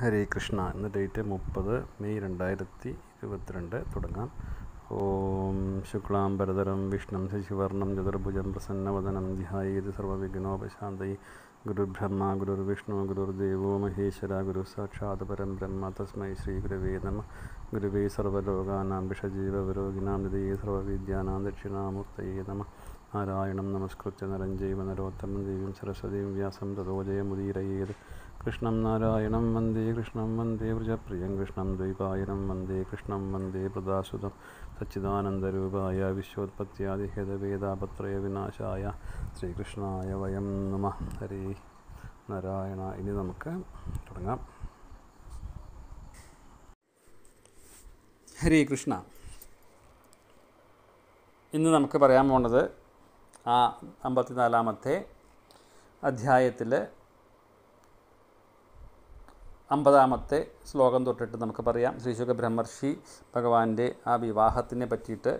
ഹരേ കൃഷ്ണ എന്ന ഡേറ്റ് മുപ്പത് മെയ് രണ്ടായിരത്തി ഇരുപത്തിരണ്ട് തുടങ്ങാം ഓം ശുക്ലാംബരതരം വിഷ്ണം ശശിവർണം ചതുർഭുജം പ്രസന്നവദനം ധ്യായത് സർവവിഘ്നോപശാന്തൈ ഗുരുബ്രഹ്മ ഗുരുർവിഷ്ണു ഗുരുർദേവോ മഹേശ്വര ഗുരു സാക്ഷാത് പരം ബ്രഹ്മ തസ്മൈ ശ്രീ ഗുരുവേ നമ ഗുരുവേ സർവലോകാനാം വിഷജീവരോഗിനാം ദിതേ സർവവിദ്യാനാം ദക്ഷിണാമൂർത്തയേ നമ നാരായണം നമസ്കൃത്യ നരഞ്ജൈവ നരോത്തമം ദേവീം സരസ്വതീം വ്യാസം തഥോജയമുദീരയേത് കൃഷ്ണം നാരായണം വന്ദേ കൃഷ്ണം വന്ദേ വ്രജപ്രിയം കൃഷ്ണം ദ്വൈപായനം വന്ദേ കൃഷ്ണം വന്ദേ പ്രദാസുതം സച്ചിദാനന്ദരൂപായ വിശ്വോത്പത്യാദിഹേദവേദാപത്രയ വിനാശായ ശ്രീകൃഷ്ണായ വയം നമ ഹരി നാരായണ ഇനി നമുക്ക് തുടങ്ങാം ഹരി കൃഷ്ണ ഇന്ന് നമുക്ക് പറയാൻ പോണത് ആ അമ്പത്തിനാലാമത്തെ അധ്യായത്തിൽ അമ്പതാമത്തെ ശ്ലോകം തൊട്ടിട്ട് നമുക്ക് പറയാം ശ്രീശുഖ ബ്രഹ്മർഷി ഭഗവാന്റെ ആ വിവാഹത്തിനെ പറ്റിയിട്ട്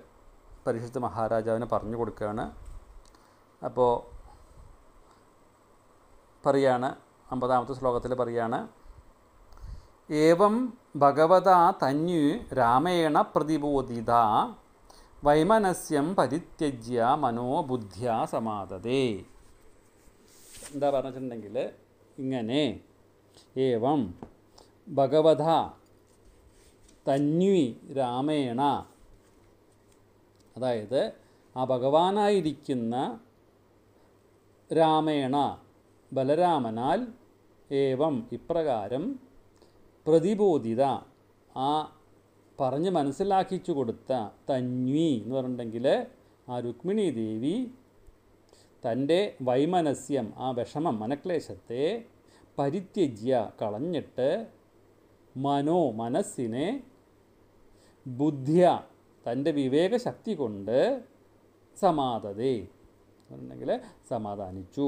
പരിശുദ്ധ മഹാരാജാവിന് പറഞ്ഞു കൊടുക്കുകയാണ് അപ്പോൾ പറയാണ് അമ്പതാമത്തെ ശ്ലോകത്തിൽ പറയാണ് ഏവം ഭഗവത തന്യു രാമേണ പ്രതിബോധിത വൈമനസ്യം പരിത്യജ്യ മനോബുദ്ധ്യ സമാതതേ എന്താ പറഞ്ഞിട്ടുണ്ടെങ്കിൽ ഇങ്ങനെ ഏവം ഭഗവത തന്വി രാമേണ അതായത് ആ ഭഗവാനായിരിക്കുന്ന രാമേണ ബലരാമനാൽ ഏവം ഇപ്രകാരം പ്രതിബോധിത ആ പറഞ്ഞ് മനസ്സിലാക്കിച്ചു കൊടുത്ത തന്വി എന്ന് പറഞ്ഞിട്ടുണ്ടെങ്കിൽ ആ രുക്മിണി ദേവി തൻ്റെ വൈമനസ്യം ആ വിഷമം മനക്ലേശത്തെ പരിത്യജ്യ കളഞ്ഞിട്ട് മനോ മനസ്സിനെ ബുദ്ധ്യ തൻ്റെ വിവേകശക്തി കൊണ്ട് സമാധതേ എന്നുണ്ടെങ്കിൽ സമാധാനിച്ചു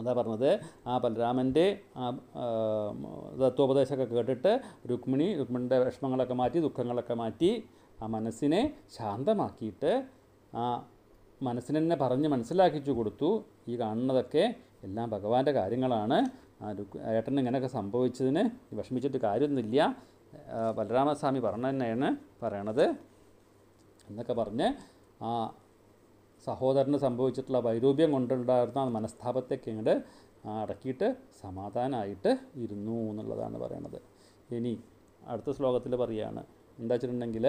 അതാ പറഞ്ഞത് ആ ബലരാമൻ്റെ ആ തത്വോപദേശമൊക്കെ കേട്ടിട്ട് രുക്മിണി രുക്മിണിൻ്റെ വിഷമങ്ങളൊക്കെ മാറ്റി ദുഃഖങ്ങളൊക്കെ മാറ്റി ആ മനസ്സിനെ ശാന്തമാക്കിയിട്ട് ആ മനസ്സിനെ പറഞ്ഞ് മനസ്സിലാക്കിച്ചു കൊടുത്തു ഈ കാണുന്നതൊക്കെ എല്ലാം ഭഗവാന്റെ കാര്യങ്ങളാണ് ഏട്ടന് ഇങ്ങനെയൊക്കെ സംഭവിച്ചതിന് വിഷമിച്ചിട്ട് കാര്യമൊന്നുമില്ല ബലരാമസ്വാമി പറഞ്ഞു തന്നെയാണ് പറയണത് എന്നൊക്കെ പറഞ്ഞ് ആ സഹോദരന് സംഭവിച്ചിട്ടുള്ള വൈരൂപ്യം കൊണ്ടുണ്ടായിരുന്ന മനസ്താപത്തേക്ക് ഇങ്ങോട്ട് അടക്കിയിട്ട് സമാധാനമായിട്ട് ഇരുന്നു എന്നുള്ളതാണ് പറയണത് ഇനി അടുത്ത ശ്ലോകത്തിൽ പറയുകയാണ് എന്താ വെച്ചിട്ടുണ്ടെങ്കിൽ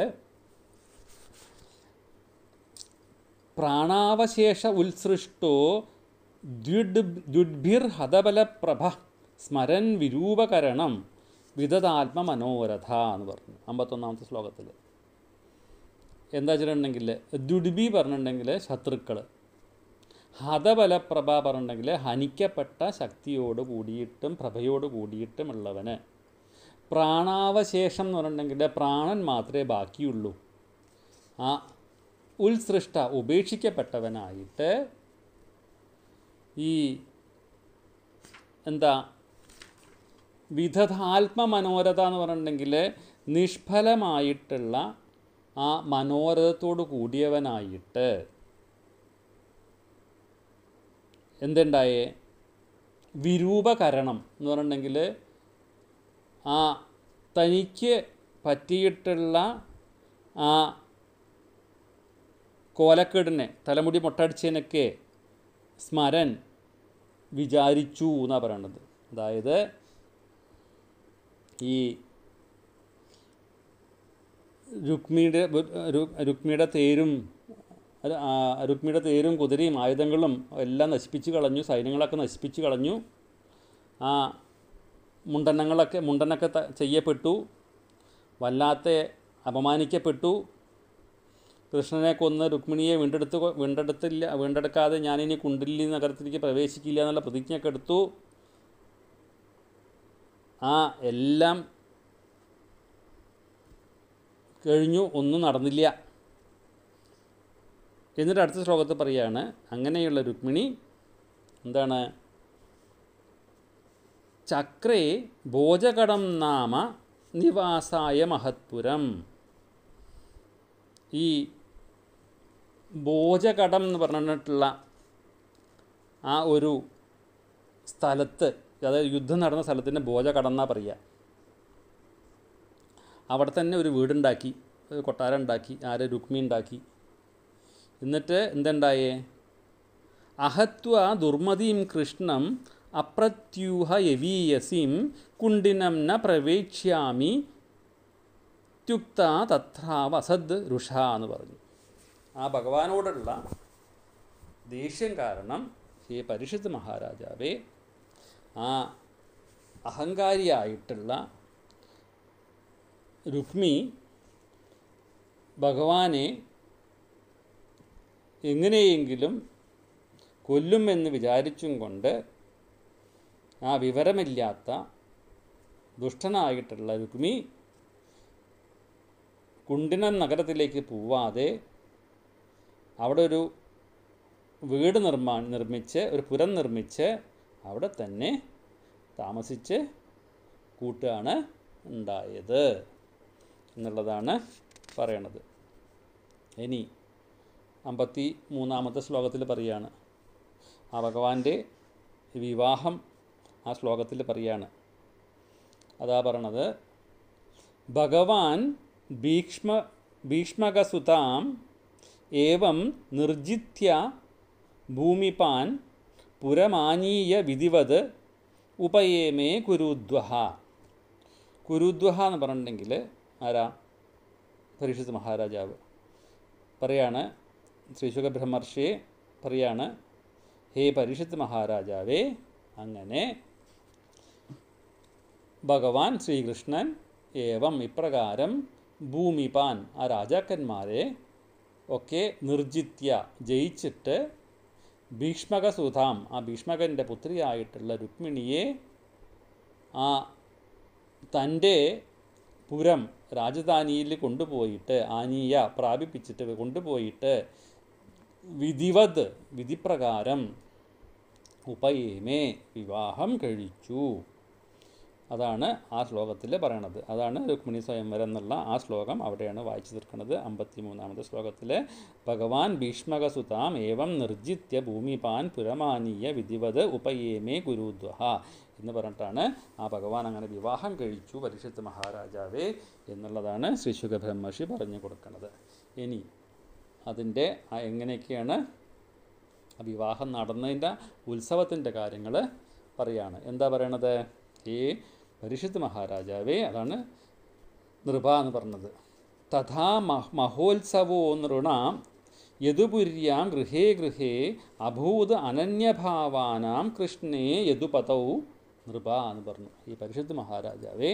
പ്രാണാവശേഷ ഉത്സൃഷ്ടോ പ്രഭ സ്മരൻ വിരൂപകരണം വിദതാത്മ മനോരഥ എന്ന് പറഞ്ഞു അമ്പത്തൊന്നാമത്തെ ശ്ലോകത്തിൽ എന്താ വെച്ചിട്ടുണ്ടെങ്കിൽ ദുഡ്ബി പറഞ്ഞിട്ടുണ്ടെങ്കിൽ ശത്രുക്കൾ ഹതബലപ്രഭ പറഞ്ഞിട്ടുണ്ടെങ്കിൽ ഹനിക്കപ്പെട്ട ശക്തിയോട് കൂടിയിട്ടും പ്രഭയോട് ഉള്ളവന് പ്രാണാവശേഷം എന്ന് പറഞ്ഞിട്ടുണ്ടെങ്കിൽ പ്രാണൻ മാത്രമേ ബാക്കിയുള്ളൂ ആ ഉത്സൃഷ്ട ഉപേക്ഷിക്കപ്പെട്ടവനായിട്ട് ഈ എന്താ വിധതാത്മ മനോരഥ എന്ന് പറഞ്ഞിട്ടുണ്ടെങ്കിൽ നിഷ്ഫലമായിട്ടുള്ള ആ മനോരഥത്തോട് കൂടിയവനായിട്ട് എന്തുണ്ടായേ വിരൂപകരണം എന്ന് പറഞ്ഞിട്ടുണ്ടെങ്കിൽ ആ തനിക്ക് പറ്റിയിട്ടുള്ള ആ കോലക്കേടിനെ തലമുടി മുട്ടടിച്ചതിനൊക്കെ സ്മരൻ വിചാരിച്ചു എന്നാണ് പറയേണ്ടത് അതായത് ഈ രുക്മിയുടെ രുക്മിയുടെ തേരും രുക്മിയുടെ തേരും കുതിരയും ആയുധങ്ങളും എല്ലാം നശിപ്പിച്ച് കളഞ്ഞു സൈന്യങ്ങളൊക്കെ നശിപ്പിച്ച് കളഞ്ഞു ആ മുണ്ടനങ്ങളൊക്കെ മുണ്ടനൊക്കെ ചെയ്യപ്പെട്ടു വല്ലാത്ത അപമാനിക്കപ്പെട്ടു കൃഷ്ണനെ കൊന്ന് രുക്മിണിയെ വീണ്ടെടുത്ത് വീണ്ടെടുത്തില്ല വീണ്ടെടുക്കാതെ ഞാനിനി കുണ്ടില്ലി നഗരത്തിലേക്ക് പ്രവേശിക്കില്ല എന്നുള്ള പ്രതിജ്ഞയൊക്കെ എടുത്തു ആ എല്ലാം കഴിഞ്ഞു ഒന്നും നടന്നില്ല എന്നിട്ട് അടുത്ത ശ്ലോകത്തിൽ പറയുകയാണ് അങ്ങനെയുള്ള രുക്മിണി എന്താണ് ചക്രേ ഭോജകടം നാമ നിവാസായ മഹത്പുരം ഈ ഭോജകടം എന്ന് പറഞ്ഞിട്ടുള്ള ആ ഒരു സ്ഥലത്ത് അതായത് യുദ്ധം നടന്ന സ്ഥലത്തിൻ്റെ ഭോജകടം എന്നാ പറയുക അവിടെ തന്നെ ഒരു വീടുണ്ടാക്കി ഒരു കൊട്ടാരം ഉണ്ടാക്കി ആരെ രുക്മി ഉണ്ടാക്കി എന്നിട്ട് എന്തുണ്ടായേ അഹത്വ ദുർമതിയും കൃഷ്ണം അപ്രത്യൂഹ യവീയസിം കുണ്ടിനം ന പ്രവേക്ഷ്യാമി ത്യുക്ത തത്ര വസദ് ഋഷ എന്ന് പറഞ്ഞു ആ ഭഗവാനോടുള്ള ദേഷ്യം കാരണം ഹേ പരിഷത്ത് മഹാരാജാവേ ആ അഹങ്കാരിയായിട്ടുള്ള രുക്മി ഭഗവാനെ എങ്ങനെയെങ്കിലും കൊല്ലുമെന്ന് വിചാരിച്ചും കൊണ്ട് ആ വിവരമില്ലാത്ത ദുഷ്ടനായിട്ടുള്ള രുക്മി കുണ്ടിനം നഗരത്തിലേക്ക് പോവാതെ അവിടെ ഒരു വീട് നിർമ്മാ നിർമ്മിച്ച് ഒരു പുരം നിർമ്മിച്ച് അവിടെ തന്നെ താമസിച്ച് കൂട്ടുകയാണ് ഉണ്ടായത് എന്നുള്ളതാണ് പറയണത് ഇനി അമ്പത്തി മൂന്നാമത്തെ ശ്ലോകത്തിൽ പറയാണ് ആ ഭഗവാന്റെ വിവാഹം ആ ശ്ലോകത്തിൽ പറയാണ് അതാ പറയണത് ഭഗവാൻ ഭീഷ്മ ഭീഷ്മകസുതാം ഏവം നിർജിത്യ ഭൂമിപാൻ പുരമാനീയ വിധിവത് ഉപയേമേ കുരുദ്വഹ കുരുദ്വഹ എന്ന് പറഞ്ഞിട്ടുണ്ടെങ്കിൽ ആരാ പരീക്ഷിത് മഹാരാജാവ് പറയാണ് ശ്രീശുഖ ബ്രഹ്മർഷി പറയാണ് ഹേ പരീക്ഷിത് മഹാരാജാവേ അങ്ങനെ ഭഗവാൻ ശ്രീകൃഷ്ണൻ ഏവം ഇപ്രകാരം ഭൂമിപാൻ ആ രാജാക്കന്മാരെ ഒക്കെ നിർജിത്യ ജയിച്ചിട്ട് ഭീഷ്മകസുധാം ആ ഭീഷ്മകൻ്റെ പുത്രിയായിട്ടുള്ള രുക്മിണിയെ ആ തൻ്റെ പുരം രാജധാനിയിൽ കൊണ്ടുപോയിട്ട് ആനീയ പ്രാപിപ്പിച്ചിട്ട് കൊണ്ടുപോയിട്ട് വിധിവത് വിധിപ്രകാരം ഉപയേമേ വിവാഹം കഴിച്ചു അതാണ് ആ ശ്ലോകത്തിൽ പറയണത് അതാണ് രുക്മിണി സ്വയംവരം എന്നുള്ള ആ ശ്ലോകം അവിടെയാണ് വായിച്ചു തീർക്കുന്നത് അമ്പത്തി മൂന്നാമത്തെ ശ്ലോകത്തിലെ ഭഗവാൻ ഭീഷ്മകസുതാം ഏവം നിർജിത്യ ഭൂമിപാൻ പുരമാനീയ വിധിവത് ഉപയേമേ ഗുരുദ്വഹ എന്ന് പറഞ്ഞിട്ടാണ് ആ ഭഗവാൻ അങ്ങനെ വിവാഹം കഴിച്ചു പരീക്ഷത്ത് മഹാരാജാവേ എന്നുള്ളതാണ് ശ്രീ ബ്രഹ്മർഷി പറഞ്ഞു കൊടുക്കുന്നത് ഇനി അതിൻ്റെ എങ്ങനെയൊക്കെയാണ് വിവാഹം നടന്നതിൻ്റെ ഉത്സവത്തിൻ്റെ കാര്യങ്ങൾ പറയാണ് എന്താ പറയണത് ഈ പരിശുദ്ധ മഹാരാജാവേ അതാണ് നൃപ എന്ന് പറഞ്ഞത് തഥാ മഹോത്സവോ നൃണ യദുപുര്യാം ഗൃഹേ ഗൃഹേ അഭൂത് അനന്യഭാവാനാം കൃഷ്ണേ യദുപതൗ നൃപ എന്ന് പറഞ്ഞു ഈ പരിശുദ്ധ മഹാരാജാവേ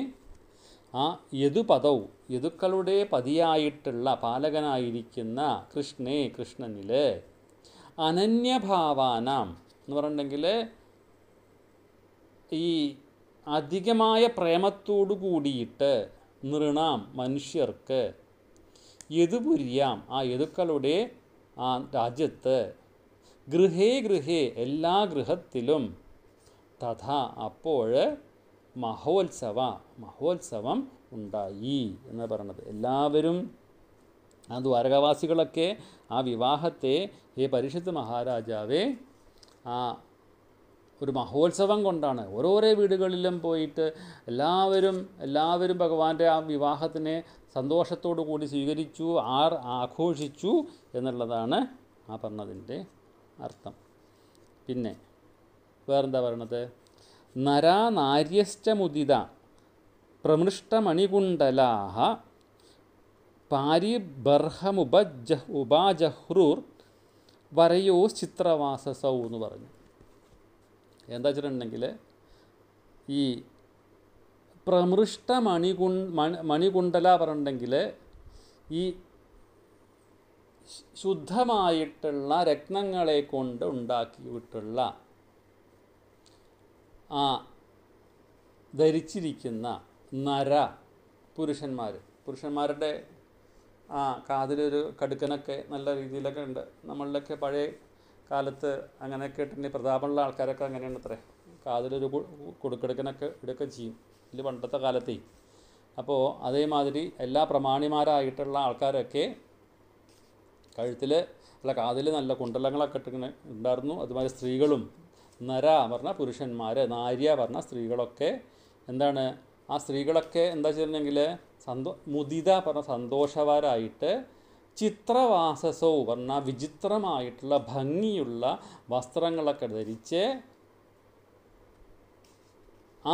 ആ യദുപതൗ യതുക്കളുടെ പതിയായിട്ടുള്ള പാലകനായിരിക്കുന്ന കൃഷ്ണേ കൃഷ്ണനിൽ അനന്യഭാവാനാം എന്ന് പറഞ്ഞിട്ടുണ്ടെങ്കിൽ ഈ അധികമായ പ്രേമത്തോടു കൂടിയിട്ട് നൃണാം മനുഷ്യർക്ക് യതുപുരിയാം ആ യതുക്കളുടെ ആ രാജ്യത്ത് ഗൃഹേ ഗൃഹേ എല്ലാ ഗൃഹത്തിലും തഥാ അപ്പോൾ മഹോത്സവ മഹോത്സവം ഉണ്ടായി എന്ന് പറയുന്നത് എല്ലാവരും ആ ദ്വാരകാവാസികളൊക്കെ ആ വിവാഹത്തെ ഹേ പരിഷത്ത് മഹാരാജാവേ ആ ഒരു മഹോത്സവം കൊണ്ടാണ് ഓരോരോ വീടുകളിലും പോയിട്ട് എല്ലാവരും എല്ലാവരും ഭഗവാന്റെ ആ വിവാഹത്തിനെ സന്തോഷത്തോടു കൂടി സ്വീകരിച്ചു ആർ ആഘോഷിച്ചു എന്നുള്ളതാണ് ആ പറഞ്ഞതിൻ്റെ അർത്ഥം പിന്നെ വേറെന്താ പറയണത് നരാനാര്യസ്റ്റമുദിത പ്രമൃഷ്ടമണികുണ്ടലാഹ പാരിബർഹമുപജ ഉപാജഹ്രൂർ ചിത്രവാസസൗ എന്ന് പറഞ്ഞു എന്താ വെച്ചിട്ടുണ്ടെങ്കിൽ ഈ പ്രമൃഷ്ട മണികു മണികുണ്ടല പറഞ്ഞിട്ടുണ്ടെങ്കിൽ ഈ ശുദ്ധമായിട്ടുള്ള രത്നങ്ങളെ കൊണ്ട് ഉണ്ടാക്കിയിട്ടുള്ള ആ ധരിച്ചിരിക്കുന്ന നര പുരുഷന്മാർ പുരുഷന്മാരുടെ ആ കാതിലൊരു കടുക്കനൊക്കെ നല്ല രീതിയിലൊക്കെ ഉണ്ട് നമ്മളിലൊക്കെ പഴയ കാലത്ത് അങ്ങനെ കേട്ടിട്ടുണ്ടെങ്കിൽ പ്രതാപമുള്ള ആൾക്കാരൊക്കെ അങ്ങനെയാണ് അത്രേ കാതിലൊരു കൊടുക്കെടുക്കനൊക്കെ ഇടൊക്കെ ചെയ്യും ഇതിൽ പണ്ടത്തെ കാലത്തെ അപ്പോൾ അതേമാതിരി എല്ലാ പ്രമാണിമാരായിട്ടുള്ള ആൾക്കാരൊക്കെ കഴുത്തിൽ അല്ല കാതിൽ നല്ല കുണ്ടലങ്ങളൊക്കെ ഇട്ടിങ്ങനെ ഉണ്ടായിരുന്നു അതുമാതിരി സ്ത്രീകളും നര പറഞ്ഞ പുരുഷന്മാർ നാര്യ പറഞ്ഞ സ്ത്രീകളൊക്കെ എന്താണ് ആ സ്ത്രീകളൊക്കെ എന്താ വെച്ചിട്ടുണ്ടെങ്കിൽ സന്തോ മുതിത പറഞ്ഞ സന്തോഷവാരായിട്ട് ചിത്രവാസസോ വർണ്ണ വിചിത്രമായിട്ടുള്ള ഭംഗിയുള്ള വസ്ത്രങ്ങളൊക്കെ ധരിച്ച്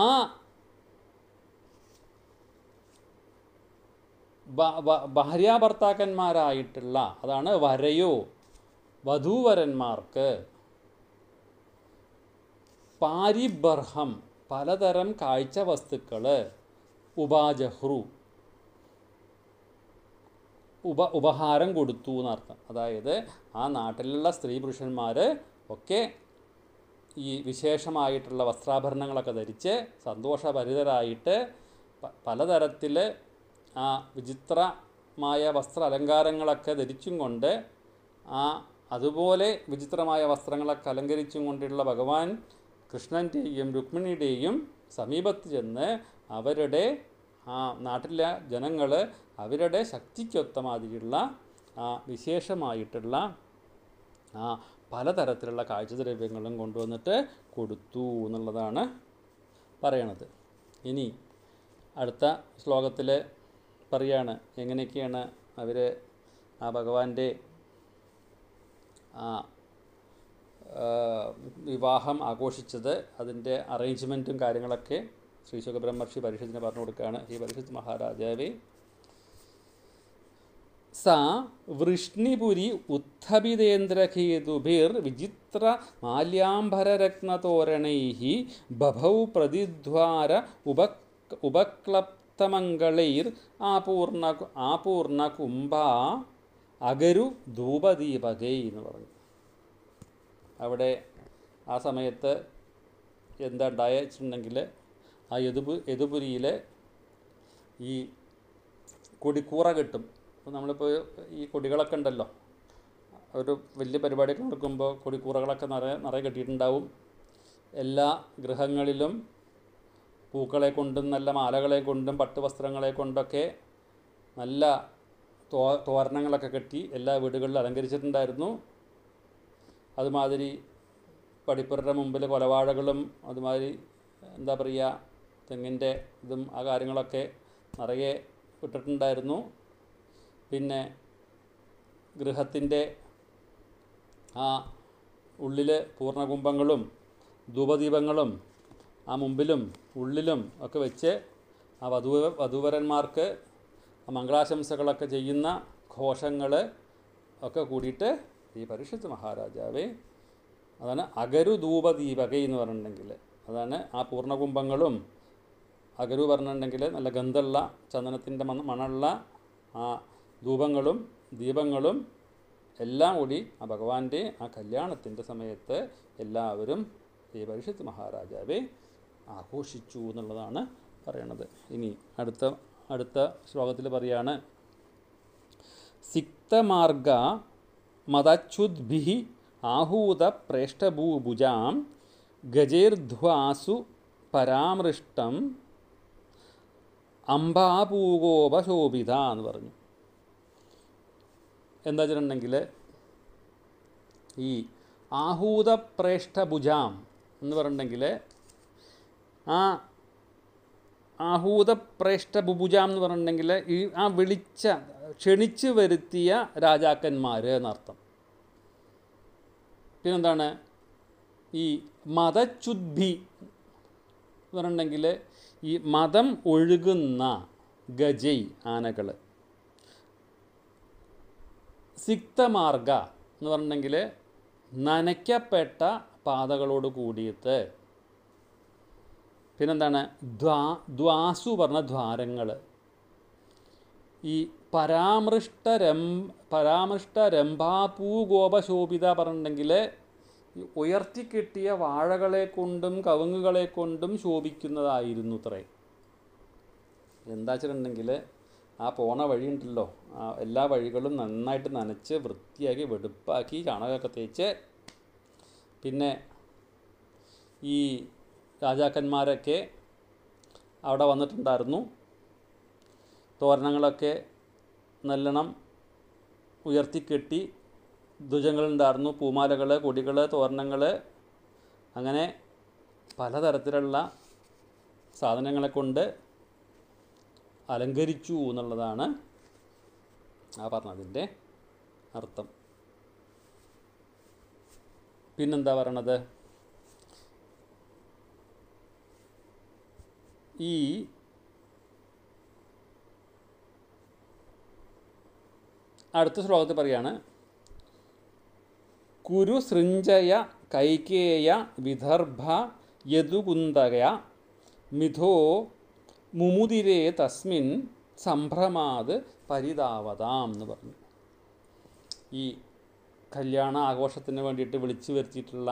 ആ ഭാര്യാഭർത്താക്കന്മാരായിട്ടുള്ള അതാണ് വരയോ വധൂവരന്മാർക്ക് പാരിബർഹം പലതരം കാഴ്ച വസ്തുക്കൾ ഉപാജഹ്രു ഉപ ഉപഹാരം കൊടുത്തു എന്നർത്ഥം അതായത് ആ നാട്ടിലുള്ള സ്ത്രീ പുരുഷന്മാർ ഒക്കെ ഈ വിശേഷമായിട്ടുള്ള വസ്ത്രാഭരണങ്ങളൊക്കെ ധരിച്ച് സന്തോഷഭരിതരായിട്ട് പലതരത്തിൽ ആ വിചിത്രമായ വസ്ത്ര അലങ്കാരങ്ങളൊക്കെ ധരിച്ചും കൊണ്ട് ആ അതുപോലെ വിചിത്രമായ വസ്ത്രങ്ങളൊക്കെ അലങ്കരിച്ചും കൊണ്ടുള്ള ഭഗവാൻ കൃഷ്ണൻ്റെയും രുക്മിണിയുടെയും സമീപത്ത് ചെന്ന് അവരുടെ ആ നാട്ടിലെ ജനങ്ങൾ അവരുടെ ശക്തിക്കൊത്ത മാതിരിയുള്ള വിശേഷമായിട്ടുള്ള പലതരത്തിലുള്ള കാഴ്ചദ്രവ്യങ്ങളും കൊണ്ടുവന്നിട്ട് കൊടുത്തു എന്നുള്ളതാണ് പറയണത് ഇനി അടുത്ത ശ്ലോകത്തിൽ പറയാണ് എങ്ങനെയൊക്കെയാണ് അവർ ആ ഭഗവാന്റെ ആ വിവാഹം ആഘോഷിച്ചത് അതിൻ്റെ അറേഞ്ച്മെൻറ്റും കാര്യങ്ങളൊക്കെ ശ്രീശുഖ ബ്രഹ്മർഷി പരിഷത്തിന് പറഞ്ഞു കൊടുക്കുകയാണ് ഈ പരിഷത്ത് മഹാരാജാവേ സാ വൃഷ്ണിപുരി ഉത്ഥപിതേന്ദ്രഖേതുഭിർ വിചിത്ര മാലയാംബരരത്നതോരണൈ ബഭൗ പ്രതിദ്വാര ഉപ ഉപക്ലപ്തമംഗളൈർ ആപൂർണ ആപൂർണ കുംഭ അഗരു ധൂപദീപകൈ എന്ന് പറഞ്ഞു അവിടെ ആ സമയത്ത് എന്താ ഉണ്ടായിട്ടുണ്ടെങ്കിൽ ആ എതുപ് യതുപുരിയിലെ ഈ കൊടിക്കൂറ കിട്ടും അപ്പോൾ നമ്മളിപ്പോൾ ഈ കൊടികളൊക്കെ ഉണ്ടല്ലോ ഒരു വലിയ പരിപാടി കൊടുക്കുമ്പോൾ കൊടിക്കൂറകളൊക്കെ നിറയെ നിറയെ കെട്ടിയിട്ടുണ്ടാവും എല്ലാ ഗൃഹങ്ങളിലും പൂക്കളെ കൊണ്ടും നല്ല മാലകളെ കൊണ്ടും പട്ടുവസ്ത്രങ്ങളെ കൊണ്ടൊക്കെ നല്ല തോ തോരണങ്ങളൊക്കെ കെട്ടി എല്ലാ വീടുകളിലും അലങ്കരിച്ചിട്ടുണ്ടായിരുന്നു അതുമാതിരി പടിപ്പുറയുടെ മുമ്പിൽ കൊലവാഴകളും അതുമാതിരി എന്താ പറയുക തെങ്ങിൻ്റെ ഇതും ആ കാര്യങ്ങളൊക്കെ നിറയെ ഇട്ടിട്ടുണ്ടായിരുന്നു പിന്നെ ഗൃഹത്തിൻ്റെ ആ ഉള്ളിൽ പൂർണ്ണകുംഭങ്ങളും ധൂപദീപങ്ങളും ആ മുമ്പിലും ഉള്ളിലും ഒക്കെ വെച്ച് ആ വധു ആ മംഗളാശംസകളൊക്കെ ചെയ്യുന്ന ഘോഷങ്ങൾ ഒക്കെ കൂടിയിട്ട് ഈ പരിഷത്ത് മഹാരാജാവേ അതാണ് അഗരുധൂപദീപകൈ എന്ന് പറഞ്ഞിട്ടുണ്ടെങ്കിൽ അതാണ് ആ പൂർണ്ണകുംഭങ്ങളും അഗരു പറഞ്ഞിട്ടുണ്ടെങ്കിൽ നല്ല ഗന്ധമുള്ള ചന്ദനത്തിൻ്റെ മണമുള്ള ആ ധൂപങ്ങളും ദീപങ്ങളും എല്ലാം കൂടി ആ ഭഗവാന്റെ ആ കല്യാണത്തിൻ്റെ സമയത്ത് എല്ലാവരും ഈ പരിഷത്ത് മഹാരാജാവെ ആഘോഷിച്ചു എന്നുള്ളതാണ് പറയണത് ഇനി അടുത്ത അടുത്ത ശ്ലോകത്തിൽ പറയാണ് സിക്തമാർഗ മതച്ഛുദ്ഭി ആഹൂത പ്രേഷ്ഠഭൂഭുജാം ഗജേർധ്വാസു പരാമൃഷ്ടം അംബാപൂകോപശോഭിത എന്ന് പറഞ്ഞു എന്താ വെച്ചിട്ടുണ്ടെങ്കിൽ ഈ ആഹൂതപ്രേഷ്ഠഭുജാം എന്ന് പറഞ്ഞിട്ടുണ്ടെങ്കിൽ ആ ആഹൂതപ്രേഷ്ഠഭുഭുജാം എന്ന് പറഞ്ഞിട്ടുണ്ടെങ്കിൽ ഈ ആ വിളിച്ച ക്ഷണിച്ചു വരുത്തിയ രാജാക്കന്മാർ എന്നർത്ഥം പിന്നെന്താണ് ഈ മതച്ചുദ്ഭി എന്ന് പറഞ്ഞിട്ടുണ്ടെങ്കിൽ ഈ മതം ഒഴുകുന്ന ഗജൈ ആനകൾ സിക്തമാർഗ എന്ന് പറഞ്ഞെങ്കിൽ നനയ്ക്കപ്പെട്ട പാതകളോട് കൂടിയിട്ട് പിന്നെന്താണ് ദ്വാ ദ്വാസു പറഞ്ഞ ദ്വാരങ്ങൾ ഈ പരാമൃഷ്ടരം പരാമൃഷ്ടരംഭാപൂഗോപശോഭിത പരാമൃഷ്ട പറഞ്ഞിട്ടുണ്ടെങ്കിൽ ഉയർത്തിക്കിട്ടിയ വാഴകളെ കൊണ്ടും കവുങ്ങുകളെ കൊണ്ടും ശോഭിക്കുന്നതായിരുന്നു ഇത്രേ എന്താ വെച്ചിട്ടുണ്ടെങ്കിൽ ആ പോണ വഴിയുണ്ടല്ലോ എല്ലാ വഴികളും നന്നായിട്ട് നനച്ച് വൃത്തിയാക്കി വെടുപ്പാക്കി ചാണകമൊക്കെ തേച്ച് പിന്നെ ഈ രാജാക്കന്മാരൊക്കെ അവിടെ വന്നിട്ടുണ്ടായിരുന്നു തോരണങ്ങളൊക്കെ നല്ലോണം ഉയർത്തിക്കെട്ടി ധ്വജങ്ങളുണ്ടായിരുന്നു പൂമാലകൾ കൊടികൾ തോരണങ്ങൾ അങ്ങനെ പലതരത്തിലുള്ള സാധനങ്ങളെ കൊണ്ട് അലങ്കരിച്ചു എന്നുള്ളതാണ് ആ പറഞ്ഞതിൻ്റെ അർത്ഥം പിന്നെന്താ പറയണത് ഈ അടുത്ത ശ്ലോകത്തിൽ പറയാണ് കുരുസൃഞ്ജയ കൈകേയ വിദർഭ യദുകുന്തയ മിഥോ മുമുതിരേ തസ്മിൻ സംഭ്രമാത് പരിതാവതാം എന്ന് പറഞ്ഞു ഈ കല്യാണ ആഘോഷത്തിന് വേണ്ടിയിട്ട് വിളിച്ചു വരുത്തിയിട്ടുള്ള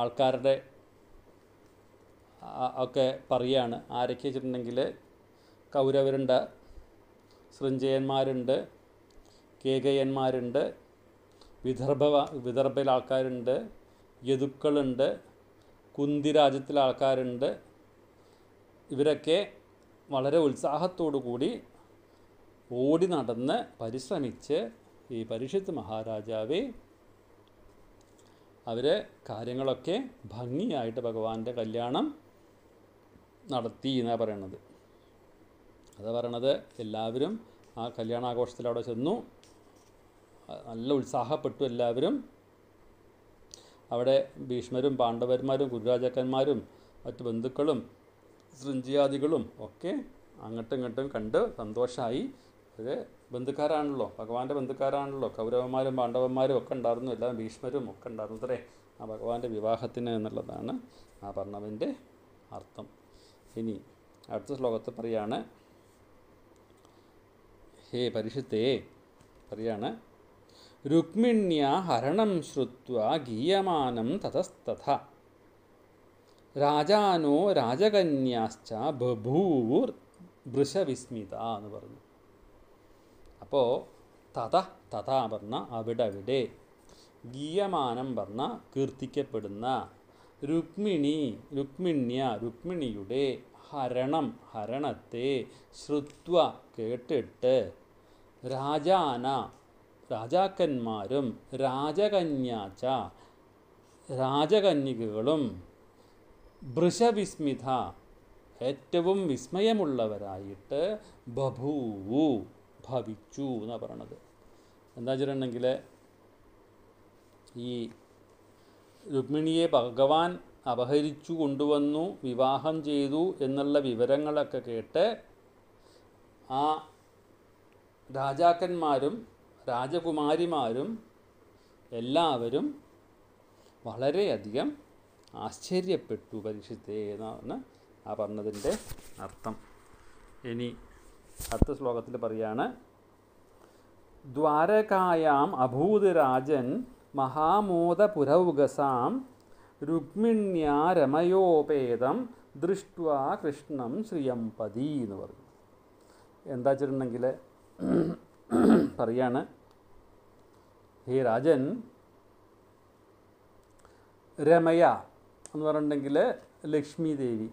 ആൾക്കാരുടെ ഒക്കെ പറയാണ് ആരൊക്കെ വെച്ചിട്ടുണ്ടെങ്കിൽ കൗരവരുണ്ട് സൃഞ്ജയന്മാരുണ്ട് കേകയന്മാരുണ്ട് വിദർഭ വിദർഭയിൽ ആൾക്കാരുണ്ട് യദുക്കളുണ്ട് കുന്തി രാജ്യത്തിലെ ആൾക്കാരുണ്ട് ഇവരൊക്കെ വളരെ ഉത്സാഹത്തോടു കൂടി ഓടി നടന്ന് പരിശ്രമിച്ച് ഈ പരിഷത്ത് മഹാരാജാവെ അവർ കാര്യങ്ങളൊക്കെ ഭംഗിയായിട്ട് ഭഗവാന്റെ കല്യാണം നടത്തി എന്നാണ് പറയണത് അത് പറയണത് എല്ലാവരും ആ കല്യാണാഘോഷത്തിൽ അവിടെ ചെന്നു നല്ല ഉത്സാഹപ്പെട്ടു എല്ലാവരും അവിടെ ഭീഷ്മരും പാണ്ഡവന്മാരും ഗുരുരാജാക്കന്മാരും മറ്റു ബന്ധുക്കളും ശൃഞ്ചിയാദികളും ഒക്കെ അങ്ങോട്ടും ഇങ്ങോട്ടും കണ്ട് സന്തോഷമായി അവർ ബന്ധുക്കാരാണല്ലോ ഭഗവാന്റെ ബന്ധുക്കാരാണല്ലോ കൗരവന്മാരും പാണ്ഡവന്മാരും ഒക്കെ ഉണ്ടായിരുന്നു എല്ലാം ഭീഷ്മരും ഒക്കെ ഉണ്ടായിരുന്നു അത്രേ ആ ഭഗവാന്റെ വിവാഹത്തിന് എന്നുള്ളതാണ് ആ പറഞ്ഞതിൻ്റെ അർത്ഥം ഇനി അടുത്ത ശ്ലോകത്ത് പറയാണ് ഹേ പരിശുദ്ധേ പറയാണ് രുക്മിണ്യാ ഹരണം ശ്രുവ ഗീയമാനം തതസ്തഥ രാജാനോ രാജകന്യാശ്ച ബഭൂർ വൃഷവിസ്മിത എന്ന് പറഞ്ഞു അപ്പോൾ തത തഥ പറഞ്ഞ അവിടെ അവിടെ ഗീയമാനം പറഞ്ഞ കീർത്തിക്കപ്പെടുന്ന രുക്മിണി രുക്മിണ്യ രുക്മിണിയുടെ ഹരണം ഹരണത്തെ ശ്രുത്വ കേട്ടിട്ട് രാജാന രാജാക്കന്മാരും രാജകന്യാച്ച രാജകന്യകകളും ഭൃശവിസ്മിത ഏറ്റവും വിസ്മയമുള്ളവരായിട്ട് ബഭൂവു ഭവിച്ചു എന്നാണ് പറയണത് എന്താ വെച്ചിട്ടുണ്ടെങ്കിൽ ഈ രുക്മിണിയെ ഭഗവാൻ അപഹരിച്ചു കൊണ്ടുവന്നു വിവാഹം ചെയ്തു എന്നുള്ള വിവരങ്ങളൊക്കെ കേട്ട് ആ രാജാക്കന്മാരും രാജകുമാരിമാരും എല്ലാവരും വളരെയധികം ആശ്ചര്യപ്പെട്ടു പരീക്ഷിച്ചേ എന്നാണ് ആ പറഞ്ഞതിൻ്റെ അർത്ഥം ഇനി അടുത്ത ശ്ലോകത്തിൽ പറയാണ് ദ്വാരകായാം അഭൂത് രാജൻ മഹാമോദപുരൗഗസാം രുക്മിണ്യാ രമയോപേതം ദൃഷ്ട്വാ കൃഷ്ണം ശ്രീയംപതി എന്ന് പറയും എന്താ വെച്ചിട്ടുണ്ടെങ്കിൽ പറയാണ് ഹേ രാജൻ രമയ എന്ന് പറഞ്ഞിട്ടുണ്ടെങ്കിൽ ലക്ഷ്മി ദേവി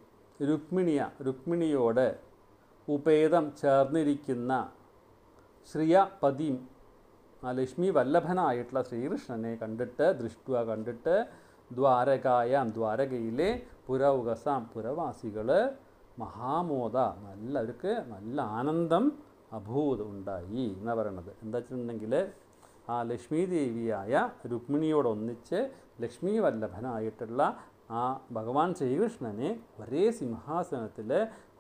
രുക്മിണിയ രുക്മിണിയോട് ഉപേതം ചേർന്നിരിക്കുന്ന ശ്രീയ പതിം ആ ലക്ഷ്മി വല്ലഭനായിട്ടുള്ള ശ്രീകൃഷ്ണനെ കണ്ടിട്ട് ദൃഷ്ടുവ കണ്ടിട്ട് ദ്വാരകായം ദ്വാരകയിലെ പുരൗകസാം പുരവാസികൾ മഹാമോദ നല്ല അവർക്ക് നല്ല ആനന്ദം അഭൂതം ഉണ്ടായി എന്ന് പറയണത് എന്താ വെച്ചിട്ടുണ്ടെങ്കിൽ ആ ലക്ഷ്മി ദേവിയായ രുക്മിണിയോടൊന്നിച്ച് ലക്ഷ്മി വല്ലഭനായിട്ടുള്ള ആ ഭഗവാൻ ശ്രീകൃഷ്ണനെ ഒരേ സിംഹാസനത്തിൽ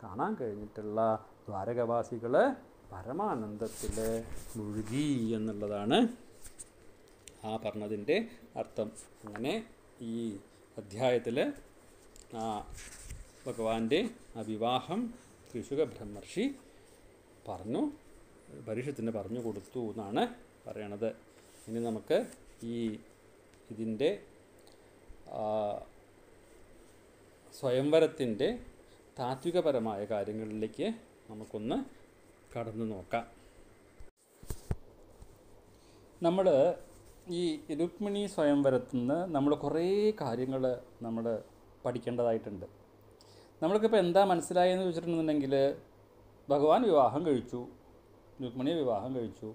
കാണാൻ കഴിഞ്ഞിട്ടുള്ള ദ്വാരകവാസികൾ പരമാനന്ദത്തിൽ മുഴുകി എന്നുള്ളതാണ് ആ പറഞ്ഞതിൻ്റെ അർത്ഥം അങ്ങനെ ഈ അധ്യായത്തിൽ ആ ഭഗവാന്റെ അവിവാഹം ത്രിശുഖ ബ്രഹ്മർഷി പറഞ്ഞു പരീക്ഷത്തിന് പറഞ്ഞു കൊടുത്തു എന്നാണ് പറയണത് ഇനി നമുക്ക് ഈ ഇതിൻ്റെ സ്വയംവരത്തിൻ്റെ താത്വികപരമായ കാര്യങ്ങളിലേക്ക് നമുക്കൊന്ന് കടന്നു നോക്കാം നമ്മൾ ഈ രുക്മിണി സ്വയംവരത്തു നിന്ന് നമ്മൾ കുറേ കാര്യങ്ങൾ നമ്മൾ പഠിക്കേണ്ടതായിട്ടുണ്ട് നമ്മൾക്കിപ്പോൾ എന്താ മനസ്സിലായെന്ന് ചോദിച്ചിട്ടുണ്ടെന്നുണ്ടെങ്കിൽ ഭഗവാൻ വിവാഹം കഴിച്ചു രുക്മിണിയെ വിവാഹം കഴിച്ചു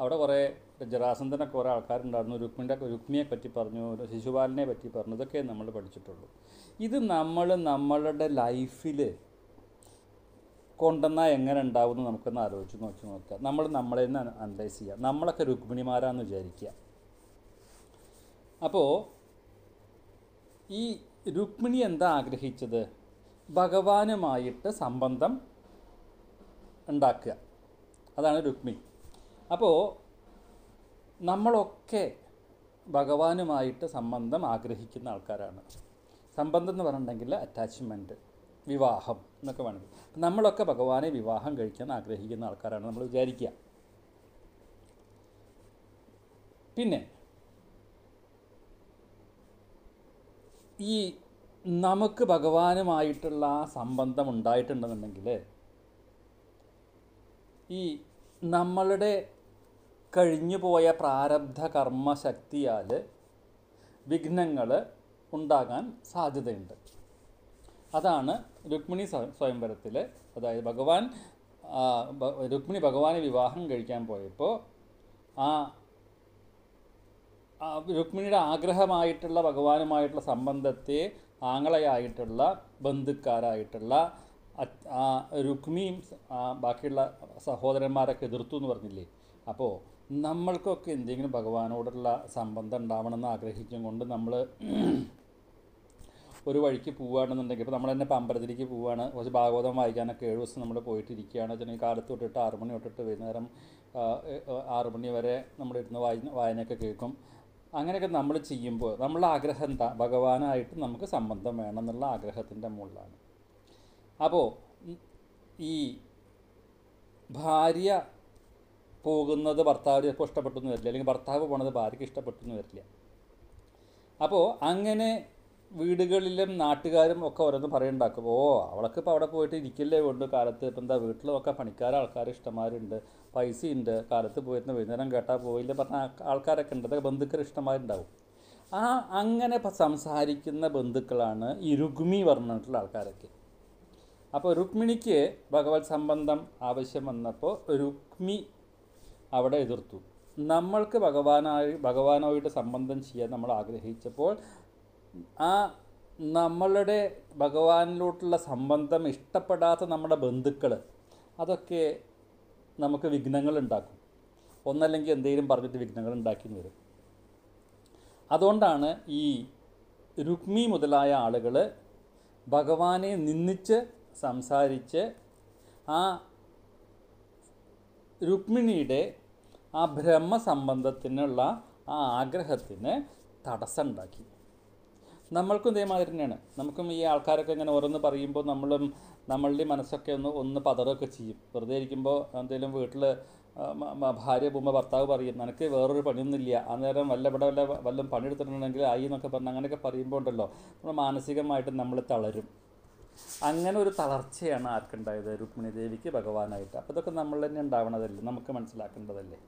അവിടെ കുറേ ജരാസന്ധനൊക്കെ കുറേ ആൾക്കാരുണ്ടായിരുന്നു രുക്മിൻ്റെ രുക്മിയെ പറ്റി പറഞ്ഞു ശിശുപാലിനെ പറ്റി പറഞ്ഞു ഇതൊക്കെ നമ്മൾ പഠിച്ചിട്ടുള്ളൂ ഇത് നമ്മൾ നമ്മളുടെ ലൈഫിൽ കൊണ്ടുവന്നാൽ എങ്ങനെ ഉണ്ടാവുമെന്ന് നമുക്കൊന്ന് ആലോചിച്ച് നോക്കി നോക്കാം നമ്മൾ നമ്മളെ തന്നെ അനലൈസ് ചെയ്യാം നമ്മളൊക്കെ രുക്മിണിമാരാന്ന് വിചാരിക്കുക അപ്പോൾ ഈ രുക്മിണി എന്താ ആഗ്രഹിച്ചത് ഭഗവാനുമായിട്ട് സംബന്ധം ഉണ്ടാക്കുക അതാണ് രുക്മിണി അപ്പോൾ നമ്മളൊക്കെ ഭഗവാനുമായിട്ട് സംബന്ധം ആഗ്രഹിക്കുന്ന ആൾക്കാരാണ് സംബന്ധം എന്ന് പറഞ്ഞിട്ടുണ്ടെങ്കിൽ അറ്റാച്ച്മെൻറ്റ് വിവാഹം എന്നൊക്കെ വേണമെങ്കിൽ നമ്മളൊക്കെ ഭഗവാനെ വിവാഹം കഴിക്കാൻ ആഗ്രഹിക്കുന്ന ആൾക്കാരാണ് നമ്മൾ വിചാരിക്കുക പിന്നെ ഈ നമുക്ക് ഭഗവാനുമായിട്ടുള്ള ആ സംബന്ധം ഉണ്ടായിട്ടുണ്ടെന്നുണ്ടെങ്കിൽ ഈ നമ്മളുടെ കഴിഞ്ഞുപോയ പ്രാരബ്ധ കർമ്മശക്തിയാൽ ശക്തിയാൽ വിഘ്നങ്ങൾ ഉണ്ടാകാൻ സാധ്യതയുണ്ട് അതാണ് രുക്മിണി സ്വയംവരത്തിൽ അതായത് ഭഗവാൻ രുക്മിണി ഭഗവാനെ വിവാഹം കഴിക്കാൻ പോയപ്പോൾ ആ രുക്മിണിയുടെ ആഗ്രഹമായിട്ടുള്ള ഭഗവാനുമായിട്ടുള്ള സംബന്ധത്തെ ആങ്ങളയായിട്ടുള്ള ബന്ധുക്കാരായിട്ടുള്ള രുക്മിയും ബാക്കിയുള്ള സഹോദരന്മാരൊക്കെ എതിർത്തു എന്ന് പറഞ്ഞില്ലേ അപ്പോൾ നമ്മൾക്കൊക്കെ എന്തെങ്കിലും ഭഗവാനോടുള്ള സംബന്ധം ഉണ്ടാവണമെന്ന് ആഗ്രഹിക്കും കൊണ്ട് നമ്മൾ ഒരു വഴിക്ക് പോവുകയാണെന്നുണ്ടെങ്കിൽ ഇപ്പോൾ നമ്മൾ തന്നെ ഇപ്പോൾ അമ്പലത്തിലേക്ക് പോവുകയാണ് കുറച്ച് ഭാഗവതം വായിക്കാനൊക്കെ ഏഴ് ദിവസം നമ്മൾ പോയിട്ടിരിക്കുകയാണ് വെച്ചിട്ടുണ്ടെങ്കിൽ കാലത്ത് തൊട്ടിട്ട് ആറ് മണി തൊട്ടിട്ട് വൈകുന്നേരം ആറ് മണി വരെ നമ്മൾ ഇരുന്ന് വായി വായനയൊക്കെ കേൾക്കും അങ്ങനെയൊക്കെ നമ്മൾ ചെയ്യുമ്പോൾ നമ്മളുടെ ആഗ്രഹം എന്താ ഭഗവാനായിട്ട് നമുക്ക് സംബന്ധം വേണം എന്നുള്ള ആഗ്രഹത്തിൻ്റെ മുകളിലാണ് അപ്പോൾ ഈ ഭാര്യ പോകുന്നത് ഭർത്താവ് ചിലപ്പോൾ ഇഷ്ടപ്പെട്ടു എന്ന് വരില്ല അല്ലെങ്കിൽ ഭർത്താവ് പോണത് ഭാര്യയ്ക്ക് ഇഷ്ടപ്പെട്ടു എന്ന് വരില്ല അപ്പോൾ അങ്ങനെ വീടുകളിലും നാട്ടുകാരും ഒക്കെ ഓരോന്ന് പറയുണ്ടാക്കും ഓ അവൾക്ക് ഇപ്പോൾ അവിടെ പോയിട്ട് ഇരിക്കില്ലേ വേണ്ടു കാലത്ത് ഇപ്പം എന്താ വീട്ടിലൊക്കെ പണിക്കാർ ആൾക്കാർ ഇഷ്ടമാരുണ്ട് പൈസ ഉണ്ട് കാലത്ത് പോയിരുന്ന വൈകുന്നേരം കേട്ടാൽ പോയില്ല പറഞ്ഞ ആൾക്കാരൊക്കെ ഉണ്ട് അതൊക്കെ ബന്ധുക്കൾ ഇഷ്ടമാരുണ്ടാവും ആ അങ്ങനെ സംസാരിക്കുന്ന ബന്ധുക്കളാണ് ഈ രുഗ്മി പറഞ്ഞിട്ടുള്ള ആൾക്കാരൊക്കെ അപ്പോൾ രുക്മിണിക്ക് ഭഗവത് സംബന്ധം ആവശ്യം വന്നപ്പോൾ രുക്മി അവിടെ എതിർത്തു നമ്മൾക്ക് ഭഗവാനായി ഭഗവാനായിട്ട് സംബന്ധം ചെയ്യാൻ നമ്മൾ ആഗ്രഹിച്ചപ്പോൾ ആ നമ്മളുടെ ഭഗവാനിലോട്ടുള്ള സംബന്ധം ഇഷ്ടപ്പെടാത്ത നമ്മുടെ ബന്ധുക്കൾ അതൊക്കെ നമുക്ക് വിഘ്നങ്ങൾ ഉണ്ടാക്കും ഒന്നല്ലെങ്കിൽ എന്തെങ്കിലും പറഞ്ഞിട്ട് വിഘ്നങ്ങൾ ഉണ്ടാക്കി വരും അതുകൊണ്ടാണ് ഈ രുക്മി മുതലായ ആളുകൾ ഭഗവാനെ നിന്നിച്ച് സംസാരിച്ച് ആ രുക്മിണിയുടെ ആ ബ്രഹ്മസംബന്ധത്തിനുള്ള ആ ആഗ്രഹത്തിന് ഉണ്ടാക്കി നമ്മൾക്കും ഇതേമാതിരി തന്നെയാണ് നമുക്കും ഈ ആൾക്കാരൊക്കെ ഇങ്ങനെ ഓരോന്ന് പറയുമ്പോൾ നമ്മളും നമ്മളുടെ മനസ്സൊക്കെ ഒന്ന് ഒന്ന് പതറുകയൊക്കെ ചെയ്യും വെറുതെ ഇരിക്കുമ്പോൾ എന്തെങ്കിലും വീട്ടിൽ ഭാര്യ പോകുമ്പോൾ ഭർത്താവ് പറയും നിനക്ക് വേറൊരു പണിയൊന്നുമില്ല അന്നേരം വല്ല ഇവിടെ വല്ല വല്ലതും പണിയെടുത്തിട്ടുണ്ടെങ്കിൽ ആയി എന്നൊക്കെ പറഞ്ഞ് അങ്ങനെയൊക്കെ പറയുമ്പോൾ ഉണ്ടല്ലോ നമ്മൾ മാനസികമായിട്ട് നമ്മൾ തളരും അങ്ങനെ ഒരു തളർച്ചയാണ് ആർക്കുണ്ടായത് രുക്മിണി ദേവിക്ക് ഭഗവാനായിട്ട് അപ്പോൾ ഇതൊക്കെ നമ്മൾ തന്നെ ഉണ്ടാവണതല്ലേ നമുക്ക് മനസ്സിലാക്കേണ്ടതല്ലേ